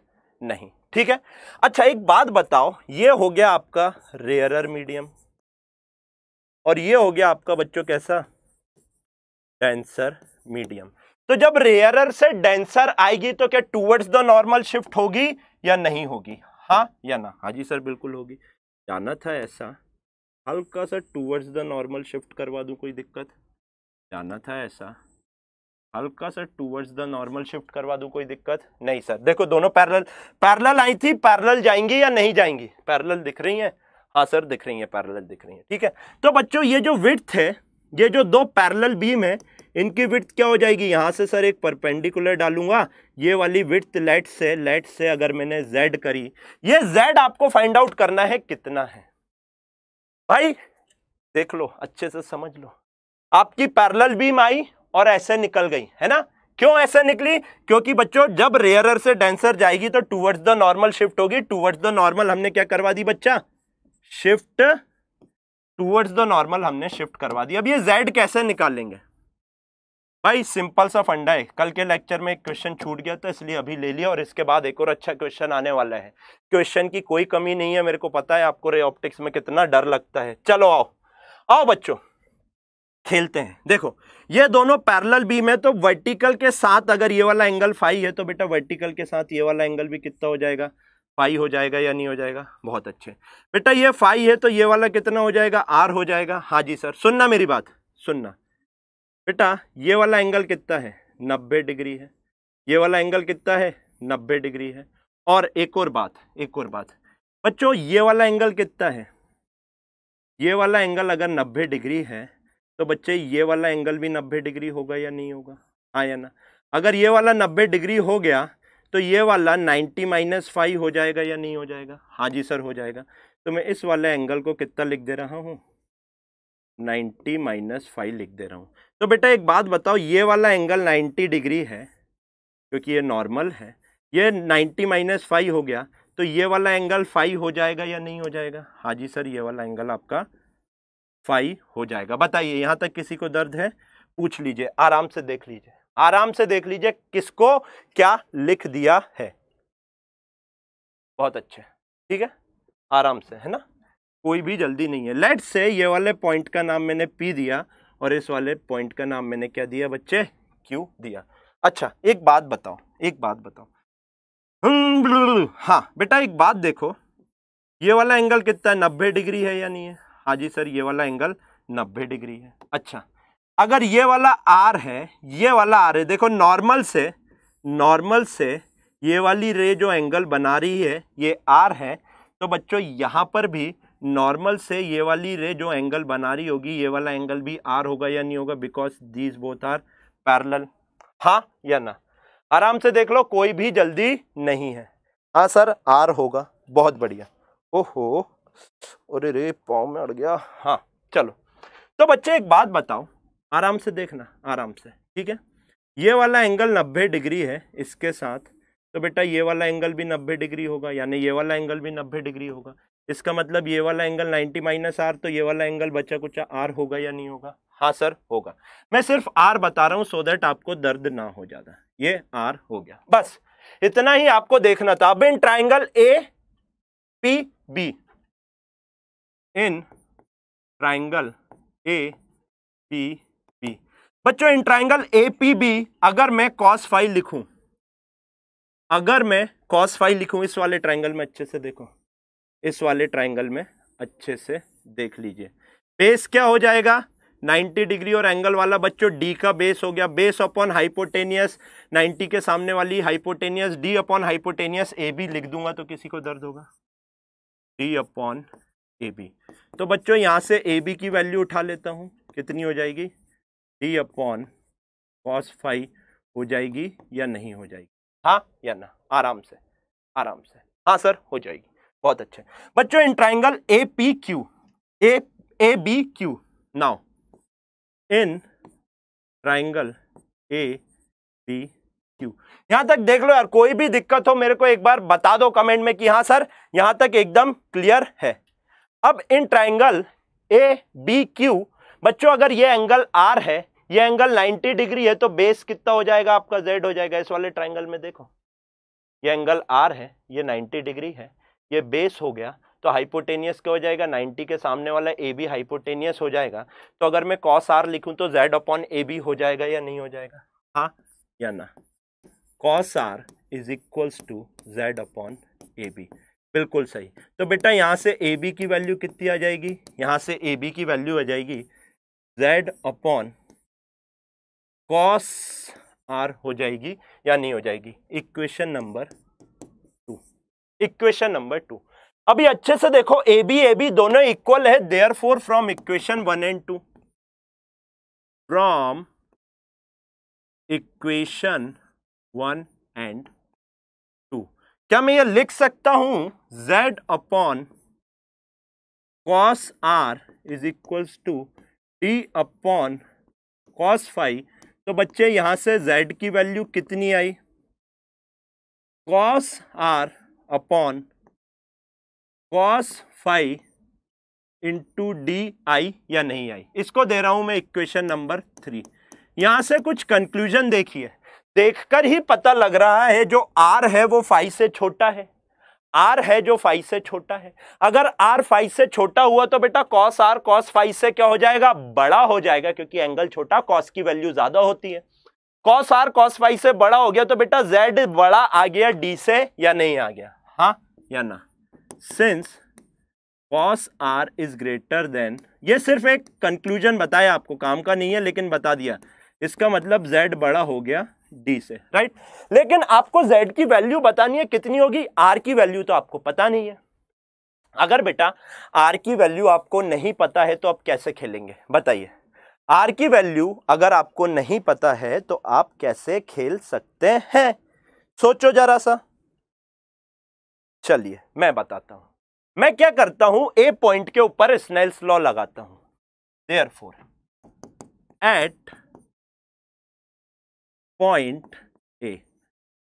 नहीं ठीक है अच्छा एक बात बताओ ये हो गया आपका रेयरर मीडियम और ये हो गया आपका बच्चों कैसा डेंसर मीडियम तो जब रेयरर से डेंसर आएगी तो क्या टूवर्ड्स द नॉर्मल शिफ्ट होगी या नहीं होगी हाँ या ना हाँ जी सर बिल्कुल होगी जाना था ऐसा हल्का सा टूवर्ड्स द नॉर्मल शिफ्ट करवा दूँ कोई दिक्कत जाना था ऐसा हल्का सा टूवर्ड्स द नॉर्मल शिफ्ट करवा दूँ कोई दिक्कत नहीं सर देखो दोनों पैरल पैरल आई थी पैरल जाएंगी या नहीं जाएंगी पैरल दिख रही हैं हाँ सर दिख रही हैं पैरल दिख रही हैं ठीक है तो बच्चों ये जो विथ है ये जो दो पैरल बीम है इनकी विथ क्या हो जाएगी यहाँ से सर एक परपेंडिकुलर डालूंगा ये वाली विथ लेट से लेट से अगर मैंने जेड करी ये जेड आपको फाइंड आउट करना है कितना है भाई देख लो अच्छे से समझ लो आपकी पैरल बीम आई और ऐसे निकल गई है ना क्यों ऐसे निकली क्योंकि बच्चों जब रेयरर से डेंसर जाएगी तो टूवर्ड्स द नॉर्मल शिफ्ट होगी टूवर्ड्स द नॉर्मल हमने क्या करवा दी बच्चा शिफ्ट टूवर्ड्स द नॉर्मल हमने शिफ्ट करवा दी अब ये जेड कैसे निकालेंगे भाई सिंपल सा फंडा है कल के लेक्चर में एक क्वेश्चन छूट गया था तो इसलिए अभी ले लिया और इसके बाद एक और अच्छा क्वेश्चन आने वाला है क्वेश्चन की कोई कमी नहीं है मेरे को पता है आपको रे ऑप्टिक्स में कितना डर लगता है चलो आओ आओ बच्चों खेलते हैं देखो ये दोनों पैरेलल बीम है तो वर्टिकल के साथ अगर ये वाला एंगल फाइव है तो बेटा वर्टिकल के साथ ये वाला एंगल भी कितना हो जाएगा फाइव हो जाएगा या नहीं हो जाएगा बहुत अच्छे बेटा ये फाइव है तो ये वाला कितना हो जाएगा आर हो जाएगा हाँ जी सर सुनना मेरी बात सुनना बेटा ये वाला एंगल कितना है नब्बे डिग्री है ये वाला एंगल कितना है नब्बे डिग्री है और एक और बात एक और बात बच्चों ये वाला एंगल कितना है ये वाला एंगल अगर नब्बे डिग्री है तो बच्चे ये वाला एंगल भी नब्बे डिग्री होगा या नहीं होगा हाँ या ना अगर ये वाला नब्बे डिग्री हो गया तो ये वाला नाइन्टी माइनस फाइव हो जाएगा या नहीं हो जाएगा हाँ जी सर हो जाएगा तो मैं इस वाले एंगल को कितना लिख दे रहा हूँ नाइन्टी माइनस फाइव लिख दे रहा हूँ तो बेटा एक बात बताओ ये वाला एंगल नाइन्टी डिग्री है क्योंकि ये नॉर्मल है ये नाइन्टी माइनस फाइव हो गया तो ये वाला एंगल फाइव हो जाएगा या नहीं हो जाएगा हाँ जी सर ये वाला एंगल आपका फाइव हो जाएगा बताइए यहाँ तक किसी को दर्द है पूछ लीजिए आराम से देख लीजिए आराम से देख लीजिए किसको क्या लिख दिया है बहुत अच्छे ठीक है आराम से है ना कोई भी जल्दी नहीं है लेट से ये वाले पॉइंट का नाम मैंने पी दिया और इस वाले पॉइंट का नाम मैंने क्या दिया बच्चे क्यू दिया अच्छा एक बात बताओ एक बात बताओ हाँ बेटा एक बात देखो ये वाला एंगल कितना है नब्बे डिग्री है या नहीं है हाँ जी सर ये वाला एंगल नब्बे डिग्री है अच्छा अगर ये वाला आर है ये वाला आर है देखो नॉर्मल से नॉर्मल से ये वाली रे जो एंगल बना रही है ये आर है तो बच्चों यहाँ पर भी नॉर्मल से ये वाली रे जो एंगल बना रही होगी ये वाला एंगल भी आर होगा या नहीं होगा because these both are parallel हाँ या ना आराम से देख लो कोई भी जल्दी नहीं है हाँ सर आर होगा बहुत बढ़िया ओहो अरे रे पाँव में अड़ गया हाँ चलो तो बच्चे एक बात बताओ आराम से देखना आराम से ठीक है ये वाला एंगल नब्बे डिग्री है इसके साथ तो बेटा ये वाला एंगल भी नब्बे डिग्री होगा यानी ये वाला एंगल भी नब्बे डिग्री होगा इसका मतलब ये वाला एंगल 90 माइनस आर तो ये वाला एंगल बच्चा कुचा आर होगा या नहीं होगा हाँ सर होगा मैं सिर्फ आर बता रहा हूँ सो देट आपको दर्द ना हो ज्यादा ये आर हो गया बस इतना ही आपको देखना था अब in triangle A P B in triangle A P B बच्चों in triangle A P B अगर मैं कॉस फाइव लिखूं अगर मैं कॉस फाइव लिखूं इस वाले ट्राइंगल में अच्छे से देखो इस वाले ट्राइंगल में अच्छे से देख लीजिए बेस क्या हो जाएगा 90 डिग्री और एंगल वाला बच्चों डी का बेस हो गया बेस अपॉन हाइपोटेनियस 90 के सामने वाली hypotenuse d upon hypotenuse A B लिख दूंगा तो किसी को दर्द होगा डी अपॉन ए बी तो बच्चों यहाँ से ए बी की वैल्यू उठा लेता हूँ कितनी हो जाएगी डी अपॉन कॉस फाइव हो जाएगी या नहीं हो जाएगी हाँ या ना आराम से आराम से हाँ सर हो जाएगी बहुत अच्छे बच्चों in triangle A P Q A A B Q now in triangle A B Q यहां तक देख लो यार कोई भी दिक्कत हो मेरे को एक बार बता दो कमेंट में कि हाँ सर यहां तक एकदम क्लियर है अब in triangle A B Q बच्चों अगर ये एंगल आर है ये एंगल 90 डिग्री है तो बेस कितना हो जाएगा आपका जेड हो जाएगा इस वाले ट्राइंगल में देखो ये एंगल आर है ये 90 डिग्री है ये बेस हो गया तो हाइपोटेनियस क्या हो जाएगा 90 के सामने वाला ए बी हाइपोटेनियस हो जाएगा तो अगर मैं कॉस आर लिखूं तो जेड अपॉन ए बी हो जाएगा या नहीं हो जाएगा हाँ या ना cos R is equals to Z upon A B बिल्कुल सही तो बेटा यहाँ से ए बी की वैल्यू कितनी आ जाएगी यहाँ से ए बी की वैल्यू आ जाएगी जेड अपॉन कॉस आर हो जाएगी या नहीं हो जाएगी equation number equation number two अभी अच्छे से देखो ए बी ए बी दोनों इक्वल है therefore from equation one and two from equation one and two क्या मैं ये लिख सकता हूं z upon cos R is equal to D upon cos five तो बच्चे यहां से z की वैल्यू कितनी आई cos R upon cos five into D आई या नहीं आई इसको दे रहा हूं मैं इक्वेशन नंबर थ्री यहां से कुछ कंक्लूजन देखिए देखकर ही पता लग रहा है जो आर है वो फाइव से छोटा है आर है जो फाइव से छोटा है अगर आर फाइव से छोटा हुआ तो बेटा कॉस आर कॉस फाइव से क्या हो जाएगा बड़ा हो जाएगा क्योंकि एंगल छोटा कॉस की वैल्यू ज्यादा होती है कॉस आर कॉस फाइव से बड़ा हो गया तो बेटा जेड बड़ा आ गया डी से या नहीं आ गया हा या ना since cos R is greater than ये सिर्फ एक कंक्लूजन बताया आपको काम का नहीं है लेकिन बता दिया इसका मतलब जेड बड़ा हो गया डी से राइट लेकिन आपको जेड की वैल्यू बतानी है कितनी होगी आर की वैल्यू तो आपको पता नहीं है अगर बेटा आर की वैल्यू आपको नहीं पता है तो आप कैसे खेलेंगे बताइए आर की वैल्यू अगर आपको नहीं पता है तो आप कैसे खेल सकते हैं सोचो जरा सा चलिए मैं बताता हूं मैं क्या करता हूं ए पॉइंट के ऊपर स्नेल्स लॉ लगाता हूं therefore at point A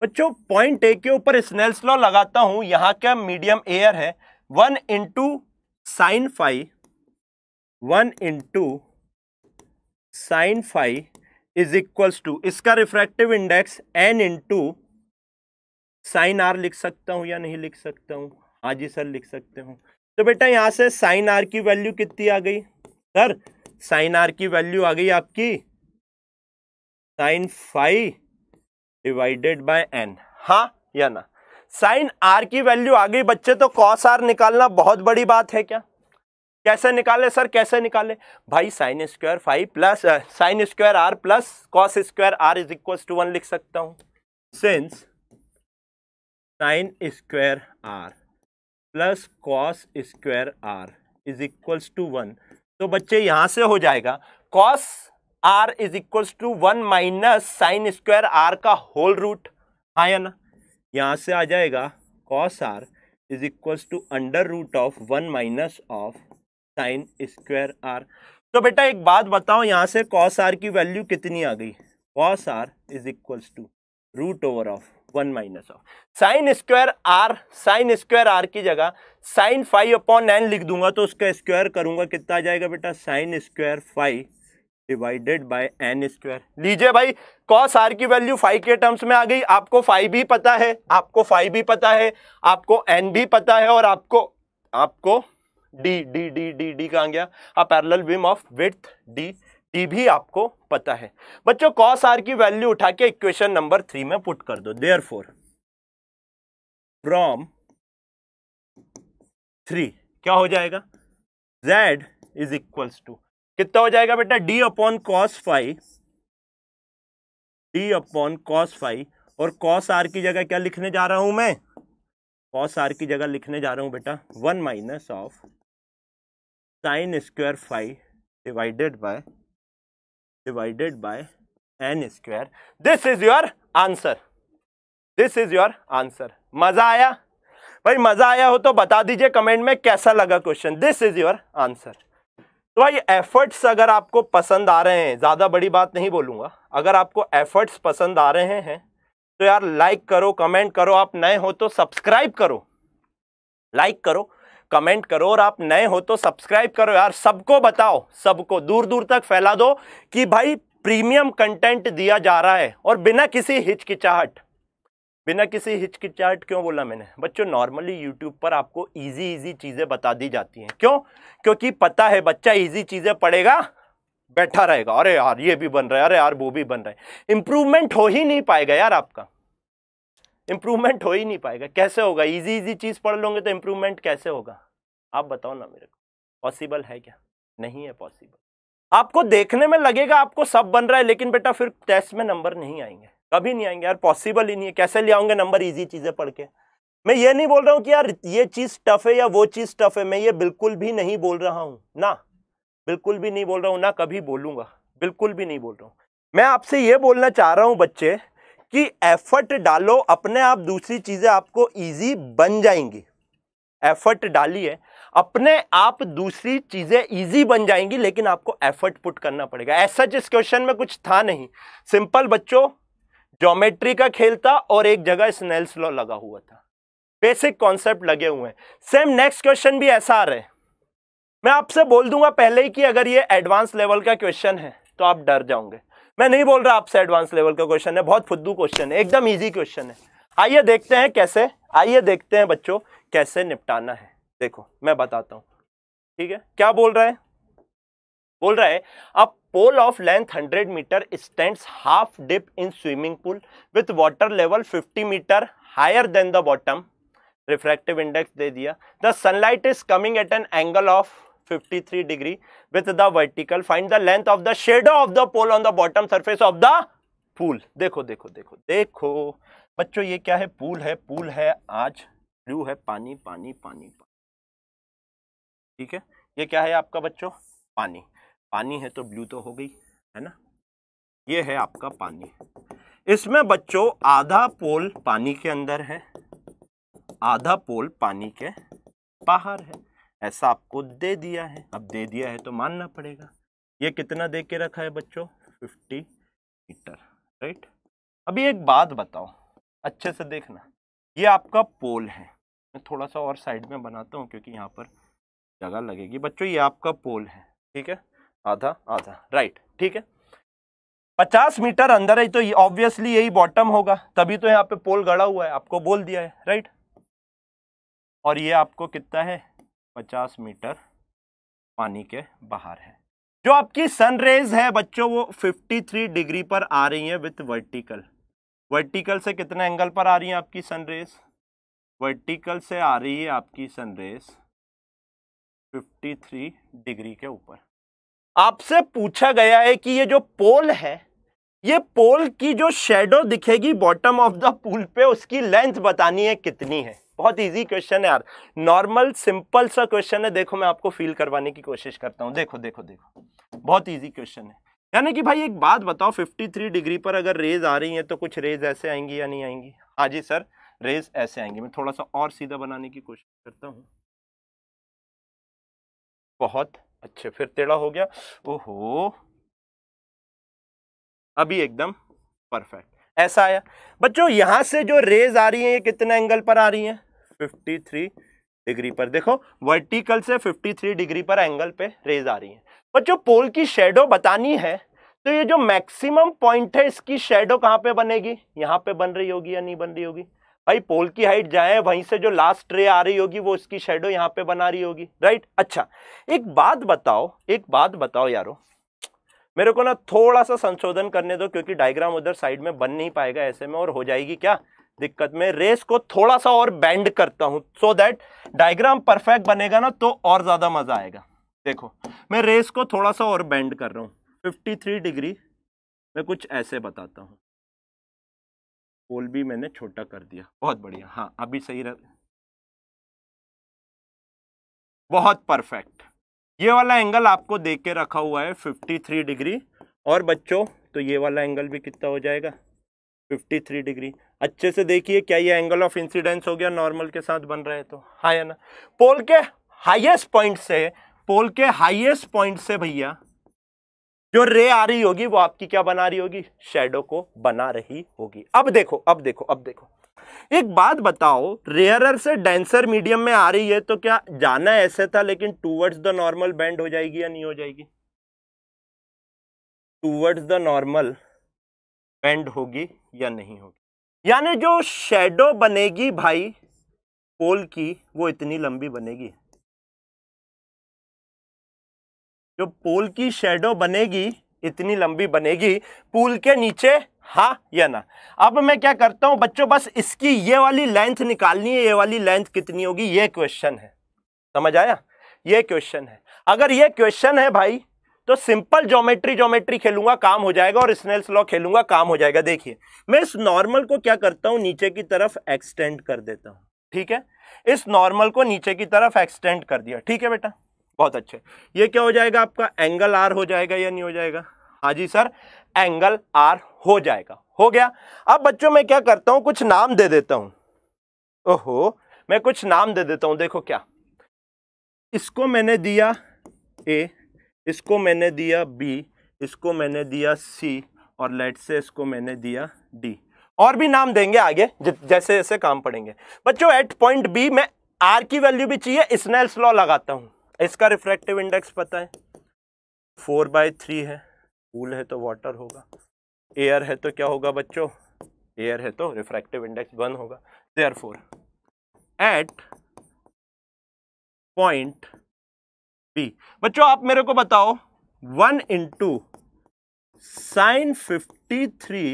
बच्चों पॉइंट ए के ऊपर स्नेल्स लॉ लगाता हूं यहां क्या मीडियम एयर है one into sine five one into sine five is equals to इसका refractive index N into sine R लिख सकता हूँ या नहीं लिख सकता हूँ हाँ जी सर लिख सकते हूँ तो बेटा यहाँ से साइन आर की वैल्यू कितनी आ गई सर साइन आर की वैल्यू आ गई आपकी sine five divided by N हाँ या ना साइन आर की वैल्यू आ गई बच्चे तो कॉस आर निकालना बहुत बड़ी बात है क्या कैसे निकाले सर कैसे निकाले भाई sine square five plus sine square R plus cos square R is equal to one लिख सकता हूँ since sine square R plus cos square R is equals to one तो बच्चे यहाँ से हो जाएगा cos R is equals to one minus sine square R का होल रूट हाँ या ना यहाँ से आ जाएगा cos R is equals to under root of one minus of sine square R तो बेटा एक बात बताओ यहाँ से कॉस आर की वैल्यू कितनी आ गई cos R is equals to root over of one minus of sine square R sine square R की जगह साइन फाइव अपॉन एन लिख दूंगा तो उसका स्क्वायर करूंगा कितना आ जाएगा बेटा sine square five divided by N square लीजिए भाई कॉस आर की वैल्यू फाइव के टर्म्स में आ गई आपको फाइव भी पता है आपको फाइव भी पता है आपको एन भी पता है और आपको आपको D D D D D कहा गया a parallel beam of with D ये भी आपको पता है बच्चों कॉस आर की वैल्यू उठा के इक्वेशन नंबर थ्री में पुट कर दो देयर फोर फ्रॉम थ्री क्या हो जाएगा जेड इज इक्वल्स टू कितना हो जाएगा बेटा D upon cos five D upon cos five और कॉस आर की जगह क्या लिखने जा रहा हूं मैं कॉस आर की जगह लिखने जा रहा हूं बेटा one minus of sine square five divided by divided by N square this is your answer this is your answer मजा आया भाई मजा आया हो तो बता दीजिए कमेंट में कैसा लगा question this is your answer तो भाई एफर्ट्स अगर आपको पसंद आ रहे हैं ज़्यादा बड़ी बात नहीं बोलूंगा अगर आपको एफर्ट्स पसंद आ रहे हैं तो यार लाइक करो कमेंट करो आप नए हो तो सब्सक्राइब करो लाइक करो कमेंट करो और आप नए हो तो सब्सक्राइब करो यार सबको बताओ सबको दूर दूर तक फैला दो कि भाई प्रीमियम कंटेंट दिया जा रहा है और बिना किसी हिचकिचाहट बिना किसी हिचकिचाहट क्यों बोला मैंने बच्चों नॉर्मली यूट्यूब पर आपको इजी इजी चीज़ें बता दी जाती हैं क्यों क्योंकि पता है बच्चा इजी चीज़ें पढ़ेगा बैठा रहेगा अरे यार ये भी बन रहा है अरे यार वो भी बन रहा है इंप्रूवमेंट हो ही नहीं पाएगा यार आपका इंप्रूवमेंट हो ही नहीं पाएगा कैसे होगा इजी इजी चीज़ पढ़ लोगे तो इंप्रूवमेंट कैसे होगा आप बताओ ना मेरे को पॉसिबल है क्या नहीं है पॉसिबल आपको देखने में लगेगा आपको सब बन रहा है लेकिन बेटा फिर टेस्ट में नंबर नहीं आएंगे कभी नहीं आएंगे यार पॉसिबल ही नहीं है कैसे ले आऊंगे नंबर इजी चीज़ें पढ़ के मैं ये नहीं बोल रहा हूँ कि यार ये चीज़ टफ है या वो चीज़ टफ है मैं ये बिल्कुल भी नहीं बोल रहा हूँ ना बिल्कुल भी नहीं बोल रहा हूँ ना कभी बोलूंगा बिल्कुल भी नहीं बोल रहा हूँ मैं आपसे ये बोलना चाह रहा हूँ बच्चे कि एफर्ट डालो अपने आप दूसरी चीज़ें आपको ईजी बन जाएंगी एफर्ट डालिए अपने आप दूसरी चीज़ें इजी बन जाएंगी लेकिन आपको एफर्ट पुट करना पड़ेगा ऐसा जिस क्वेश्चन में कुछ था नहीं सिंपल बच्चों ज्योमेट्री का खेल था और एक जगह स्नेल्स लॉ लगा हुआ था बेसिक कॉन्सेप्ट लगे हुए हैं सेम नेक्स्ट क्वेश्चन भी ऐसा आ रहा है मैं आपसे बोल दूंगा पहले ही कि अगर ये एडवांस लेवल का क्वेश्चन है तो आप डर जाओगे मैं नहीं बोल रहा आपसे एडवांस लेवल का क्वेश्चन है बहुत फुद्दू क्वेश्चन है एकदम ईजी क्वेश्चन है आइए देखते हैं कैसे आइए देखते हैं बच्चों कैसे निपटाना है देखो मैं बताता हूं ठीक है क्या बोल रहा है बोल रहा है अब pole of length 100 metre stand half dip in swimming pool with water level 50 metre higher than the bottom refractive index दे दिया the sunlight is coming at an angle of 53 degree with the vertical find the length of the shadow of the pole on the bottom surface of the pool देखो देखो देखो देखो बच्चों ये क्या है पूल है पूल है आज ब्लू है पानी पानी पानी, पानी। ठीक है ये क्या है आपका बच्चों पानी पानी है तो ब्लू तो हो गई है ना ये है आपका पानी इसमें बच्चों आधा पोल पानी के अंदर है आधा पोल पानी के बाहर है ऐसा आपको दे दिया है अब दे दिया है तो मानना पड़ेगा ये कितना दे के रखा है बच्चों फिफ्टी मीटर राइट अभी एक बात बताओ अच्छे से देखना ये आपका पोल है मैं थोड़ा सा और साइड में बनाता हूँ क्योंकि यहाँ पर जगह लगेगी बच्चों ये आपका पोल है ठीक है आधा आधा राइट ठीक है पचास मीटर अंदर है तो ऑब्वियसली यही बॉटम होगा तभी तो यहाँ पे पोल गड़ा हुआ है आपको बोल दिया है राइट और ये आपको कितना है पचास मीटर पानी के बाहर है जो आपकी सन रेज है बच्चों वो 53 डिग्री पर आ रही है विथ वर्टिकल वर्टिकल से कितने एंगल पर आ रही है आपकी सन रेज वर्टिकल से आ रही है आपकी सन रेज 53 डिग्री के ऊपर आपसे पूछा गया है कि ये जो पोल है ये पोल की जो शेडो दिखेगी बॉटम ऑफ द पूल पे उसकी लेंथ बतानी है कितनी है बहुत इजी क्वेश्चन है यार नॉर्मल सिंपल सा क्वेश्चन है देखो मैं आपको फील करवाने की कोशिश करता हूँ देखो देखो देखो बहुत इजी क्वेश्चन है यानी कि भाई एक बात बताओ 53 डिग्री पर अगर रेज आ रही है तो कुछ रेज ऐसे आएंगी या नहीं आएंगी हाँ जी सर रेज ऐसे आएंगे मैं थोड़ा सा और सीधा बनाने की कोशिश करता हूँ बहुत अच्छे फिर टेढ़ा हो गया ओहो अभी एकदम परफेक्ट ऐसा आया बच्चों यहां से जो रेज आ रही है ये कितने एंगल पर आ रही है 53 डिग्री पर देखो वर्टिकल से 53 डिग्री पर एंगल पे रेज आ रही है बच्चों पोल की शेडो बतानी है तो ये जो मैक्सिमम पॉइंट है इसकी शेडो कहाँ पे बनेगी यहाँ पे बन रही होगी या नहीं बन रही होगी भाई पोल की हाइट जाए वहीं से जो लास्ट रे आ रही होगी वो उसकी शेडो यहाँ पे बना रही होगी राइट अच्छा एक बात बताओ एक बात बताओ यारो मेरे को ना थोड़ा सा संशोधन करने दो क्योंकि डायग्राम उधर साइड में बन नहीं पाएगा ऐसे में और हो जाएगी क्या दिक्कत में रेस को थोड़ा सा और बैंड करता हूँ सो दैट डायग्राम परफेक्ट बनेगा ना तो और ज़्यादा मज़ा आएगा देखो मैं रेस को थोड़ा सा और बैंड कर रहा हूँ 53 डिग्री मैं कुछ ऐसे बताता हूँ पोल भी मैंने छोटा कर दिया बहुत बढ़िया हाँ अभी सही रह बहुत परफेक्ट ये वाला एंगल आपको देख के रखा हुआ है 53 डिग्री और बच्चों तो ये वाला एंगल भी कितना हो जाएगा 53 डिग्री अच्छे से देखिए क्या ये एंगल ऑफ इंसिडेंस हो गया नॉर्मल के साथ बन रहे तो हाँ है ना पोल के हाईएस्ट पॉइंट से पोल के हाईएस्ट पॉइंट से भैया जो रे आ रही होगी वो आपकी क्या बना रही होगी शेडो को बना रही होगी अब देखो अब देखो अब देखो एक बात बताओ रेयरर से डेंसर मीडियम में आ रही है तो क्या जाना ऐसे था लेकिन टूवर्ड्स द नॉर्मल बैंड हो जाएगी या नहीं हो जाएगी टूवर्ड्स द नॉर्मल बेंड होगी या नहीं होगी यानी जो शेडो बनेगी भाई पोल की वो इतनी लंबी बनेगी जो पूल की शेडो बनेगी इतनी लंबी बनेगी पुल के नीचे हाँ या ना अब मैं क्या करता हूँ बच्चों बस इसकी ये वाली लेंथ निकालनी है ये वाली लेंथ कितनी होगी ये क्वेश्चन है समझ आया ये क्वेश्चन है अगर ये क्वेश्चन है भाई तो सिंपल ज्योमेट्री ज्योमेट्री खेलूंगा काम हो जाएगा और स्नेल्स लॉ खेलूंगा काम हो जाएगा देखिए मैं इस नॉर्मल को क्या करता हूँ नीचे की तरफ एक्सटेंड कर देता हूँ ठीक है इस नॉर्मल को नीचे की तरफ एक्सटेंड कर दिया ठीक है बेटा बहुत अच्छे ये क्या हो जाएगा आपका एंगल आर हो जाएगा या नहीं हो जाएगा हाँ जी सर एंगल आर हो जाएगा हो गया अब बच्चों मैं क्या करता हूँ कुछ नाम दे देता हूं ओहो मैं कुछ नाम दे देता हूं देखो क्या इसको मैंने दिया ए इसको मैंने दिया बी इसको मैंने दिया सी और लेट से इसको मैंने दिया डी और भी नाम देंगे आगे जैसे जैसे काम पड़ेंगे बच्चों एट पॉइंट बी में आर की वैल्यू भी चाहिए स्नेल्स लॉ लगाता हूँ इसका रिफ्रैक्टिव इंडेक्स पता है फोर बाय थ्री है कूल है तो वाटर होगा एयर है तो क्या होगा बच्चों एयर है तो रिफ्रैक्टिव इंडेक्स वन होगा therefore at point B बच्चों आप मेरे को बताओ one into sine fifty three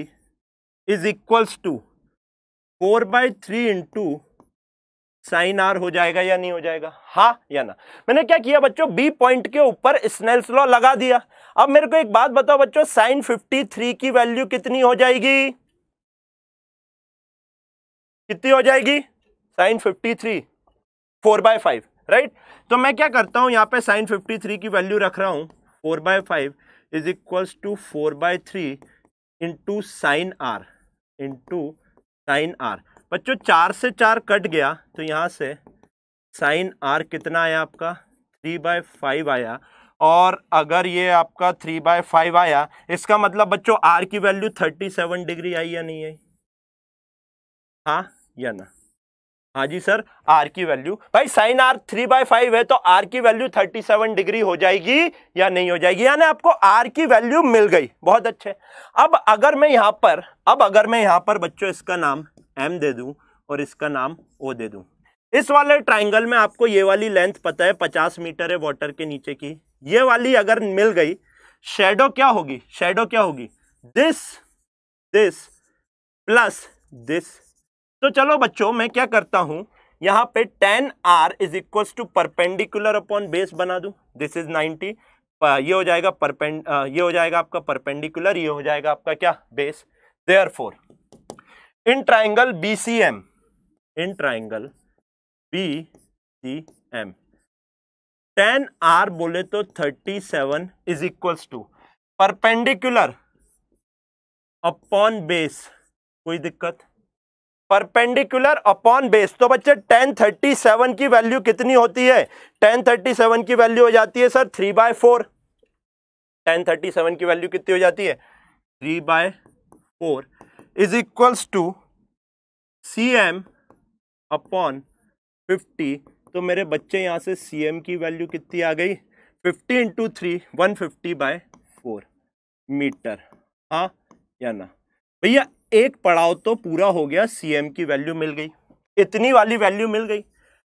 is equals to four by three into sine R हो जाएगा या नहीं हो जाएगा हाँ या ना मैंने क्या किया बच्चों बी पॉइंट के ऊपर स्नेल्स लॉ लगा दिया अब मेरे को एक बात बताओ बच्चों साइन 53 की वैल्यू कितनी हो जाएगी कितनी हो जाएगी sine 53 four by five right तो मैं क्या करता हूं यहां पे साइन 53 की वैल्यू रख रहा हूं four by five is equals to four by three into sine R into sine R बच्चों चार से चार कट गया तो यहाँ से साइन आर कितना आया आपका थ्री बाय फाइव आया और अगर ये आपका थ्री बाय फाइव आया इसका मतलब बच्चों आर की वैल्यू थर्टी सेवन डिग्री आई या नहीं आई हाँ या ना हाँ जी सर आर की वैल्यू भाई sine R three by five है तो आर की वैल्यू थर्टी सेवन डिग्री हो जाएगी या नहीं हो जाएगी यानी आपको आर की वैल्यू मिल गई बहुत अच्छे अब अगर मैं यहाँ पर अब अगर मैं यहाँ पर बच्चों इसका नाम एम दे दूँ और इसका नाम ओ दे दूँ इस वाले ट्राइंगल में आपको ये वाली लेंथ पता है पचास मीटर है वाटर के नीचे की ये वाली अगर मिल गई शेडो क्या होगी शेडो क्या होगी दिस दिस प्लस दिस तो चलो बच्चों मैं क्या करता हूं यहां पे tan R is equal to perpendicular upon base बना दू दिस इज नाइनटी ये हो जाएगा परपेंड ये हो जाएगा आपका परपेंडिकुलर ये हो जाएगा आपका क्या base therefore in triangle B C M in triangle B C M tan R बोले तो thirty seven is equals to perpendicular upon base कोई दिक्कत परपेंडिकुलर अपॉन बेस तो बच्चे टेन थर्टी सेवन की वैल्यू कितनी होती है टेन थर्टी सेवन की वैल्यू हो जाती है sir three by four tan thirty seven की वैल्यू कितनी हो जाती है three by four is equals to C M upon fifty तो मेरे बच्चे यहाँ से सी एम की वैल्यू कितनी आ गई fifty into three one fifty by four metre हाँ या ना भैया एक पड़ाव तो पूरा हो गया सी एम की वैल्यू मिल गई इतनी वाली वैल्यू मिल गई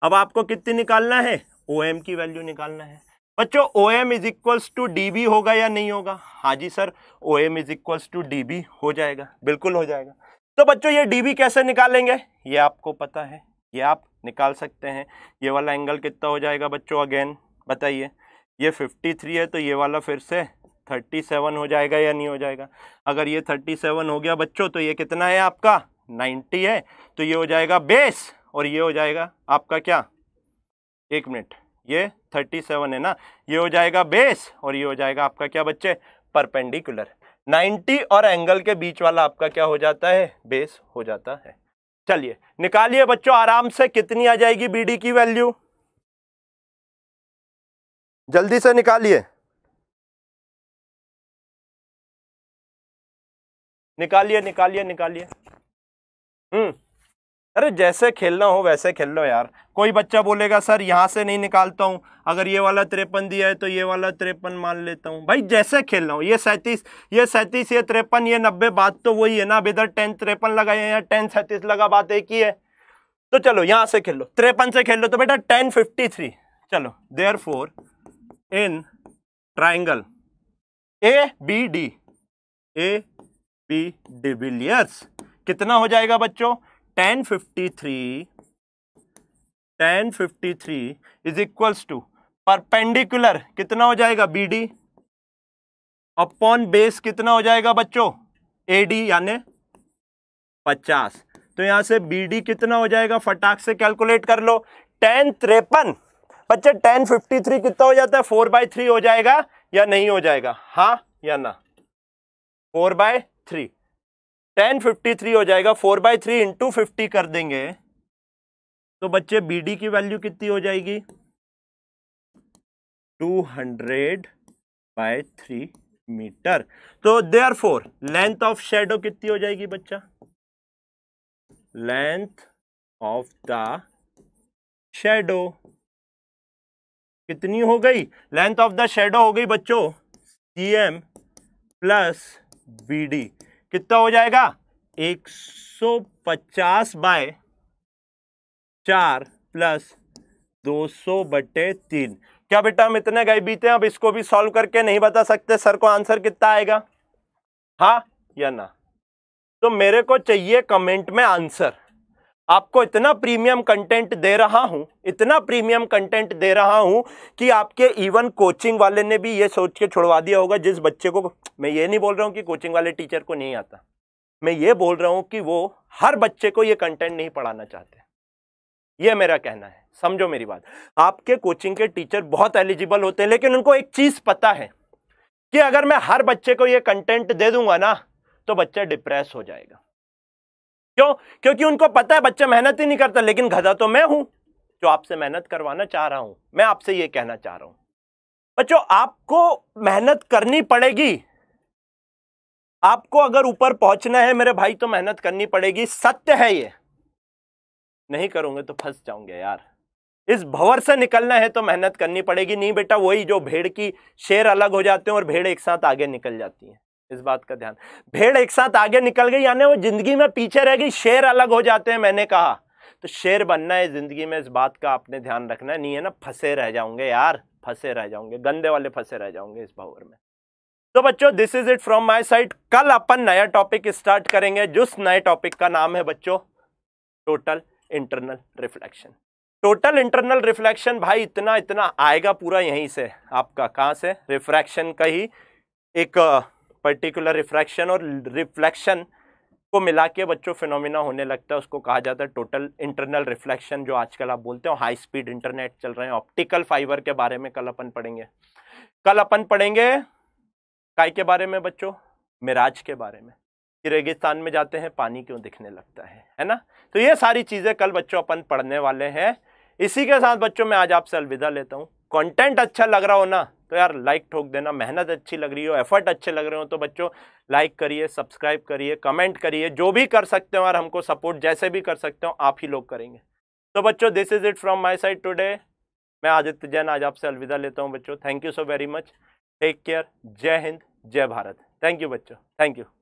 अब आपको कितनी निकालना है ओ एम की वैल्यू निकालना है बच्चों O M is equals to D B होगा या नहीं होगा हाँ जी सर O M is equals to D B हो जाएगा बिल्कुल हो जाएगा तो बच्चों ये डी बी कैसे निकालेंगे ये आपको पता है ये आप निकाल सकते हैं ये वाला एंगल कितना हो जाएगा बच्चों अगेन बताइए ये 53 है तो ये वाला फिर से 37 हो जाएगा या नहीं हो जाएगा अगर ये 37 हो गया बच्चों तो ये कितना है आपका 90 है तो ये हो जाएगा बेस और ये हो जाएगा आपका क्या एक मिनट ये थर्टी सेवन है ना ये हो जाएगा बेस और ये हो जाएगा आपका क्या बच्चे परपेंडिकुलर नाइन्टी और एंगल के बीच वाला आपका क्या हो जाता है बेस हो जाता है चलिए निकालिए बच्चों आराम से कितनी आ जाएगी बीडी की वैल्यू जल्दी से निकालिए निकालिए निकालिए निकालिए हम्म अरे जैसे खेलना हो वैसे खेल लो यार कोई बच्चा बोलेगा सर यहाँ से नहीं निकालता हूँ अगर ये वाला तिरपन दिया है तो ये वाला तिरपन मान लेता हूँ भाई जैसे खेल रहा हूँ ये सैंतीस ये सैंतीस ये तिरपन ये नब्बे बात तो वही है ना अब इधर टेन तिरपन लगाए हैं टेन सैंतीस लगा बात एक ही है तो चलो यहाँ से खेल लो तिरपन से खेल लो तो बेटा टेन फिफ्टी थ्री चलो therefore in triangle A B D A B de Villiers कितना हो जाएगा बच्चों fifty three is equals to perpendicular कितना हो जाएगा बी डी अपॉन बेस कितना हो जाएगा बच्चों ए डी यानी पचास तो यहां से बी डी कितना हो जाएगा फटाक से कैलकुलेट कर लो टेन त्रेपन बच्चे टेन फिफ्टी थ्री कितना हो जाता है फोर बाय थ्री हो जाएगा या नहीं हो जाएगा हाँ या ना four by three tan fifty three हो जाएगा four by three into fifty कर देंगे तो बच्चे बी डी की वैल्यू कितनी हो जाएगी two hundred by three metre तो therefore length of shadow कितनी हो जाएगी बच्चा लेंथ ऑफ द शेडो कितनी हो गई लेंथ ऑफ द शेडो हो गई बच्चों C M plus B D कितना हो जाएगा 150 बाय चार प्लस दो सौ बटे तीन क्या बेटा हम इतने गए बीते हैं अब इसको भी सॉल्व करके नहीं बता सकते सर को आंसर कितना आएगा हाँ या ना तो मेरे को चाहिए कमेंट में आंसर आपको इतना प्रीमियम कंटेंट दे रहा हूँ इतना प्रीमियम कंटेंट दे रहा हूँ कि आपके इवन कोचिंग वाले ने भी ये सोच के छुड़वा दिया होगा जिस बच्चे को मैं ये नहीं बोल रहा हूँ कि कोचिंग वाले टीचर को नहीं आता मैं ये बोल रहा हूँ कि वो हर बच्चे को ये कंटेंट नहीं पढ़ाना चाहते ये मेरा कहना है समझो मेरी बात आपके कोचिंग के टीचर बहुत एलिजिबल होते हैं लेकिन उनको एक चीज़ पता है कि अगर मैं हर बच्चे को ये कंटेंट दे दूंगा ना तो बच्चा डिप्रेस हो जाएगा क्यों क्योंकि उनको पता है बच्चा मेहनत ही नहीं करता लेकिन गधा तो मैं हूं जो आपसे मेहनत करवाना चाह रहा हूं मैं आपसे ये कहना चाह रहा हूं बच्चों आपको मेहनत करनी पड़ेगी आपको अगर ऊपर पहुंचना है मेरे भाई तो मेहनत करनी पड़ेगी सत्य है ये नहीं करोगे तो फंस जाऊंगे यार इस भंवर से निकलना है तो मेहनत करनी पड़ेगी नहीं बेटा वही जो भेड़ की शेर अलग हो जाते हैं और भेड़ एक साथ आगे निकल जाती है इस बात का ध्यान भेड़ एक साथ आगे निकल गई यानी वो जिंदगी में पीछे रह गई शेर अलग हो जाते हैं मैंने कहा तो शेर बनना है जिंदगी में इस बात का आपने ध्यान रखना है नहीं है ना फंसे रह जाऊंगे यार फंसे रह जाऊंगे गंदे वाले फंसे रह जाऊंगे इस भावर में तो बच्चों this is it from my side कल अपन नया टॉपिक स्टार्ट करेंगे जिस नए टॉपिक का नाम है बच्चों total internal reflection total internal reflection भाई इतना इतना आएगा पूरा यहीं से आपका कहाँ से रिफ्रैक्शन का ही एक पर्टिकुलर रिफ्रैक्शन और रिफ्लेक्शन को मिला के बच्चों फिनोमिना होने लगता है उसको कहा जाता है टोटल इंटरनल रिफ्लेक्शन जो आजकल आप बोलते हो हाई स्पीड इंटरनेट चल रहे हैं ऑप्टिकल फाइबर के बारे में कल अपन पढ़ेंगे कल अपन पढ़ेंगे काय के बारे में बच्चों मिराज के बारे में कि रेगिस्तान में जाते हैं पानी क्यों दिखने लगता है है ना तो ये सारी चीज़ें कल बच्चों अपन पढ़ने वाले हैं इसी के साथ बच्चों मैं आज आपसे अलविदा लेता हूँ कंटेंट अच्छा लग रहा हो ना तो यार लाइक ठोक देना मेहनत अच्छी लग रही हो एफर्ट अच्छे लग रहे हो तो बच्चों लाइक करिए सब्सक्राइब करिए कमेंट करिए जो भी कर सकते हो और हमको सपोर्ट जैसे भी कर सकते हो आप ही लोग करेंगे तो बच्चों this is it from my side today मैं आदित्य जैन आज आपसे अलविदा लेता हूँ बच्चों thank you so very much take care जय हिंद जय भारत थैंक यू बच्चों थैंक यू